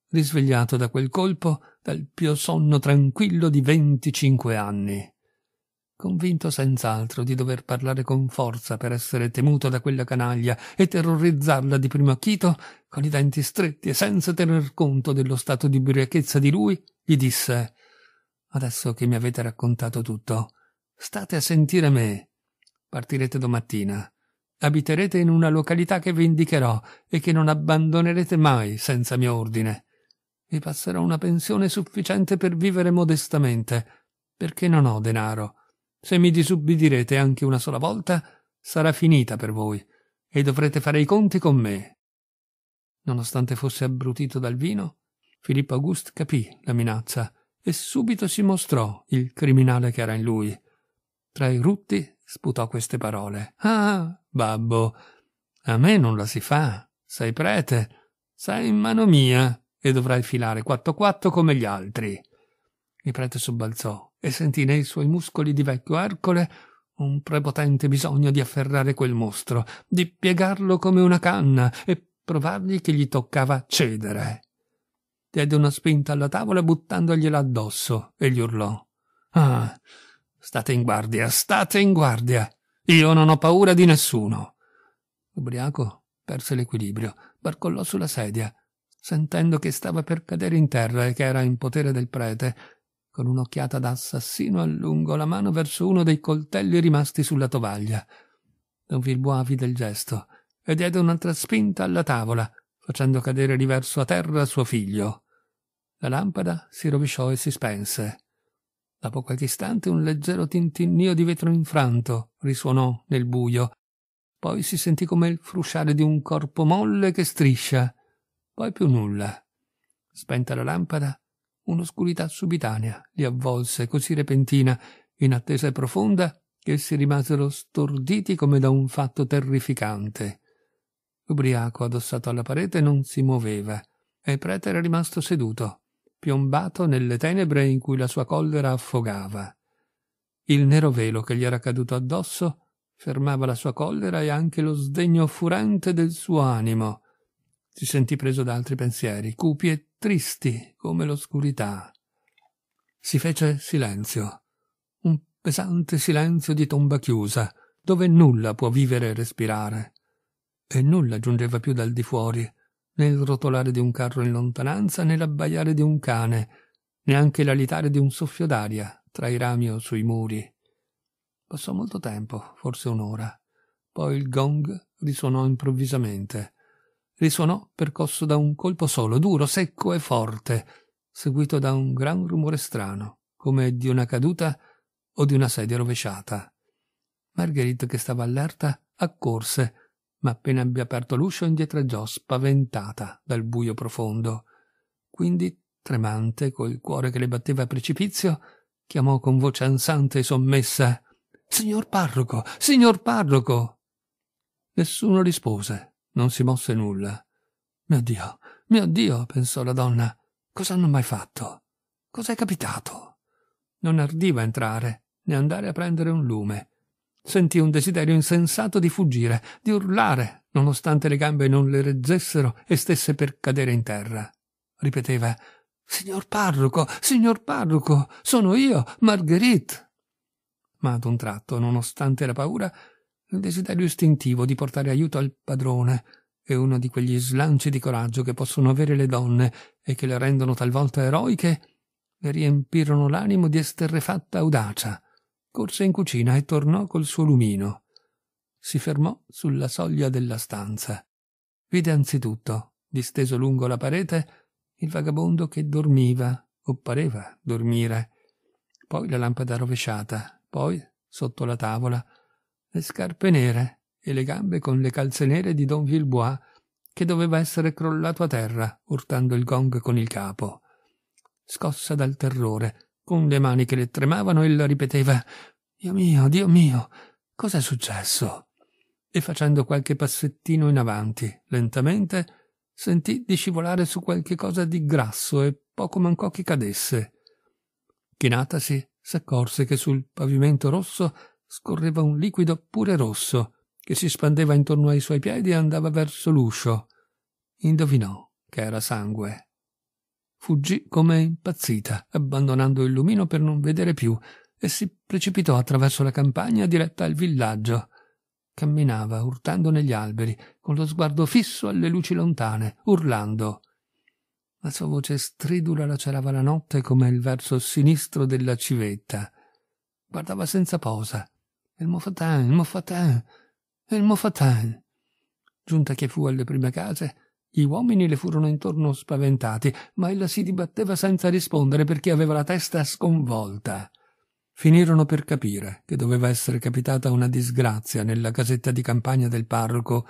risvegliato da quel colpo dal più sonno tranquillo di venticinque anni convinto senz'altro di dover parlare con forza per essere temuto da quella canaglia e terrorizzarla di primo acchito, con i denti stretti e senza tener conto dello stato di ubriachezza di lui, gli disse Adesso che mi avete raccontato tutto, state a sentire me. Partirete domattina. Abiterete in una località che vi indicherò e che non abbandonerete mai senza mio ordine. Vi passerò una pensione sufficiente per vivere modestamente, perché non ho denaro se mi disubbidirete anche una sola volta, sarà finita per voi e dovrete fare i conti con me. Nonostante fosse abbrutito dal vino, Filippo August capì la minaccia e subito si mostrò il criminale che era in lui. Tra i rutti sputò queste parole. Ah, babbo, a me non la si fa. Sei prete, sei in mano mia e dovrai filare quattro quattro come gli altri. Il prete sobbalzò e sentì nei suoi muscoli di vecchio Ercole un prepotente bisogno di afferrare quel mostro, di piegarlo come una canna e provargli che gli toccava cedere. Diede una spinta alla tavola buttandogliela addosso e gli urlò. Ah, state in guardia, state in guardia. Io non ho paura di nessuno. L'ubriaco perse l'equilibrio, barcollò sulla sedia, sentendo che stava per cadere in terra e che era in potere del prete, con un'occhiata d'assassino assassino allungò la mano verso uno dei coltelli rimasti sulla tovaglia. Don Vilbois vide il gesto e diede un'altra spinta alla tavola, facendo cadere di verso a terra suo figlio. La lampada si rovesciò e si spense. Dopo qualche istante un leggero tintinnio di vetro infranto risuonò nel buio. Poi si sentì come il frusciare di un corpo molle che striscia. Poi più nulla. Spenta la lampada, Un'oscurità subitanea li avvolse, così repentina, inattesa e profonda, che essi rimasero storditi come da un fatto terrificante. L'ubriaco, addossato alla parete, non si muoveva, e il prete era rimasto seduto, piombato nelle tenebre in cui la sua collera affogava. Il nero velo che gli era caduto addosso fermava la sua collera e anche lo sdegno furente del suo animo si sentì preso da altri pensieri, cupi e tristi come l'oscurità. Si fece silenzio, un pesante silenzio di tomba chiusa, dove nulla può vivere e respirare. E nulla giungeva più dal di fuori, né il rotolare di un carro in lontananza, né l'abbaiare di un cane, neanche l'alitare di un soffio d'aria tra i rami o sui muri. Passò molto tempo, forse un'ora. Poi il gong risuonò improvvisamente risuonò percosso da un colpo solo, duro, secco e forte, seguito da un gran rumore strano, come di una caduta o di una sedia rovesciata. Marguerite, che stava allerta, accorse, ma appena abbia aperto l'uscio indietreggiò, spaventata dal buio profondo. Quindi, tremante, col cuore che le batteva a precipizio, chiamò con voce ansante e sommessa Signor parroco, signor parroco. Nessuno rispose. Non si mosse nulla. Mio Dio, mio Dio, pensò la donna, cosa hanno mai fatto? Cos'è capitato? Non ardiva entrare, né andare a prendere un lume. Sentì un desiderio insensato di fuggire, di urlare, nonostante le gambe non le reggessero e stesse per cadere in terra. Ripeteva Signor parroco, signor parroco, sono io, Marguerite. Ma ad un tratto, nonostante la paura, il desiderio istintivo di portare aiuto al padrone è uno di quegli slanci di coraggio che possono avere le donne e che le rendono talvolta eroiche, le riempirono l'animo di esterrefatta audacia. Corse in cucina e tornò col suo lumino. Si fermò sulla soglia della stanza. Vide anzitutto, disteso lungo la parete, il vagabondo che dormiva, o pareva dormire. Poi la lampada rovesciata, poi, sotto la tavola, le scarpe nere e le gambe con le calze nere di don Vilbois, che doveva essere crollato a terra, urtando il gong con il capo. Scossa dal terrore, con le mani che le tremavano, ella ripeteva Dio mio, Dio mio, cos'è successo? E facendo qualche passettino in avanti, lentamente, sentì di scivolare su qualche cosa di grasso e poco mancò che cadesse. Chinatasi, s'accorse che sul pavimento rosso scorreva un liquido pure rosso che si spandeva intorno ai suoi piedi e andava verso l'uscio. Indovinò che era sangue. Fuggì come impazzita, abbandonando il lumino per non vedere più, e si precipitò attraverso la campagna diretta al villaggio. Camminava, urtando negli alberi, con lo sguardo fisso alle luci lontane, urlando. La sua voce stridula lacerava la notte come il verso sinistro della civetta. Guardava senza posa, il Mofatan, il Mofatan, il Mofatan. Giunta che fu alle prime case, gli uomini le furono intorno spaventati, ma ella si dibatteva senza rispondere perché aveva la testa sconvolta. Finirono per capire che doveva essere capitata una disgrazia nella casetta di campagna del parroco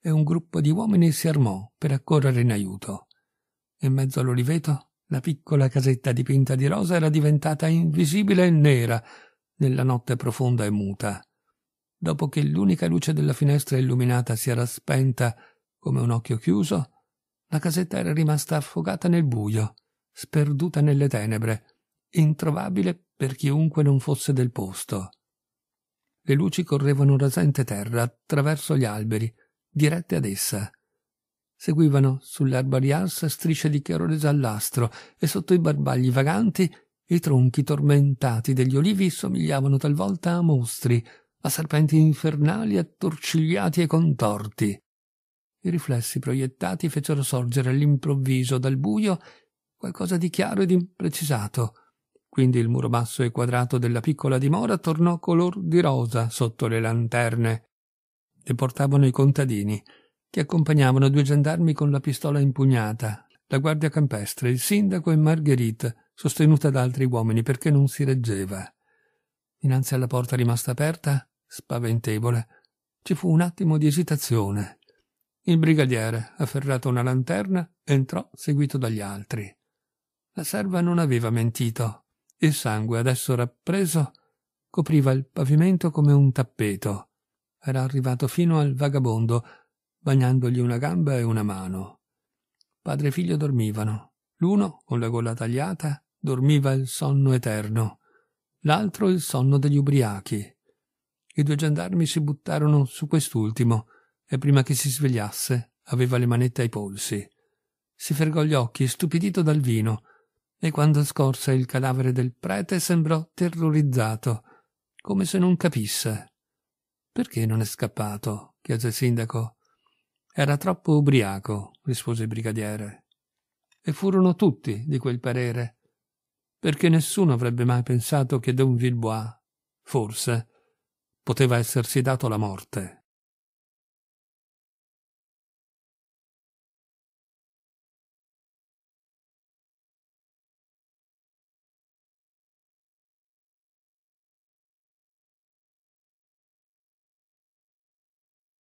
e un gruppo di uomini si armò per accorrere in aiuto. In mezzo all'oliveto la piccola casetta dipinta di rosa era diventata invisibile e nera, nella notte profonda e muta, dopo che l'unica luce della finestra illuminata si era spenta come un occhio chiuso, la casetta era rimasta affogata nel buio, sperduta nelle tenebre, introvabile per chiunque non fosse del posto. Le luci correvano rasente terra attraverso gli alberi, dirette ad essa. Seguivano sull'erba riarsa strisce di chiarore giallastro e sotto i barbagli vaganti i tronchi tormentati degli olivi somigliavano talvolta a mostri, a serpenti infernali attorcigliati e contorti. I riflessi proiettati fecero sorgere all'improvviso dal buio qualcosa di chiaro ed imprecisato. Quindi il muro basso e quadrato della piccola dimora tornò color di rosa sotto le lanterne. Le portavano i contadini, che accompagnavano due gendarmi con la pistola impugnata, la guardia campestre, il sindaco e Marguerite, sostenuta da altri uomini perché non si reggeva. Dinanzi alla porta rimasta aperta, spaventevole, ci fu un attimo di esitazione. Il brigadiere, afferrato una lanterna, entrò seguito dagli altri. La serva non aveva mentito. Il sangue, adesso rappreso, copriva il pavimento come un tappeto. Era arrivato fino al vagabondo, bagnandogli una gamba e una mano. Padre e figlio dormivano, l'uno con la gola tagliata, dormiva il sonno eterno, l'altro il sonno degli ubriachi. I due gendarmi si buttarono su quest'ultimo e prima che si svegliasse aveva le manette ai polsi. Si fregò gli occhi, stupidito dal vino, e quando scorse il cadavere del prete sembrò terrorizzato, come se non capisse. Perché non è scappato? chiese il sindaco. Era troppo ubriaco, rispose il brigadiere. E furono tutti di quel parere, perché nessuno avrebbe mai pensato che Don Villebois, forse, poteva essersi dato la morte.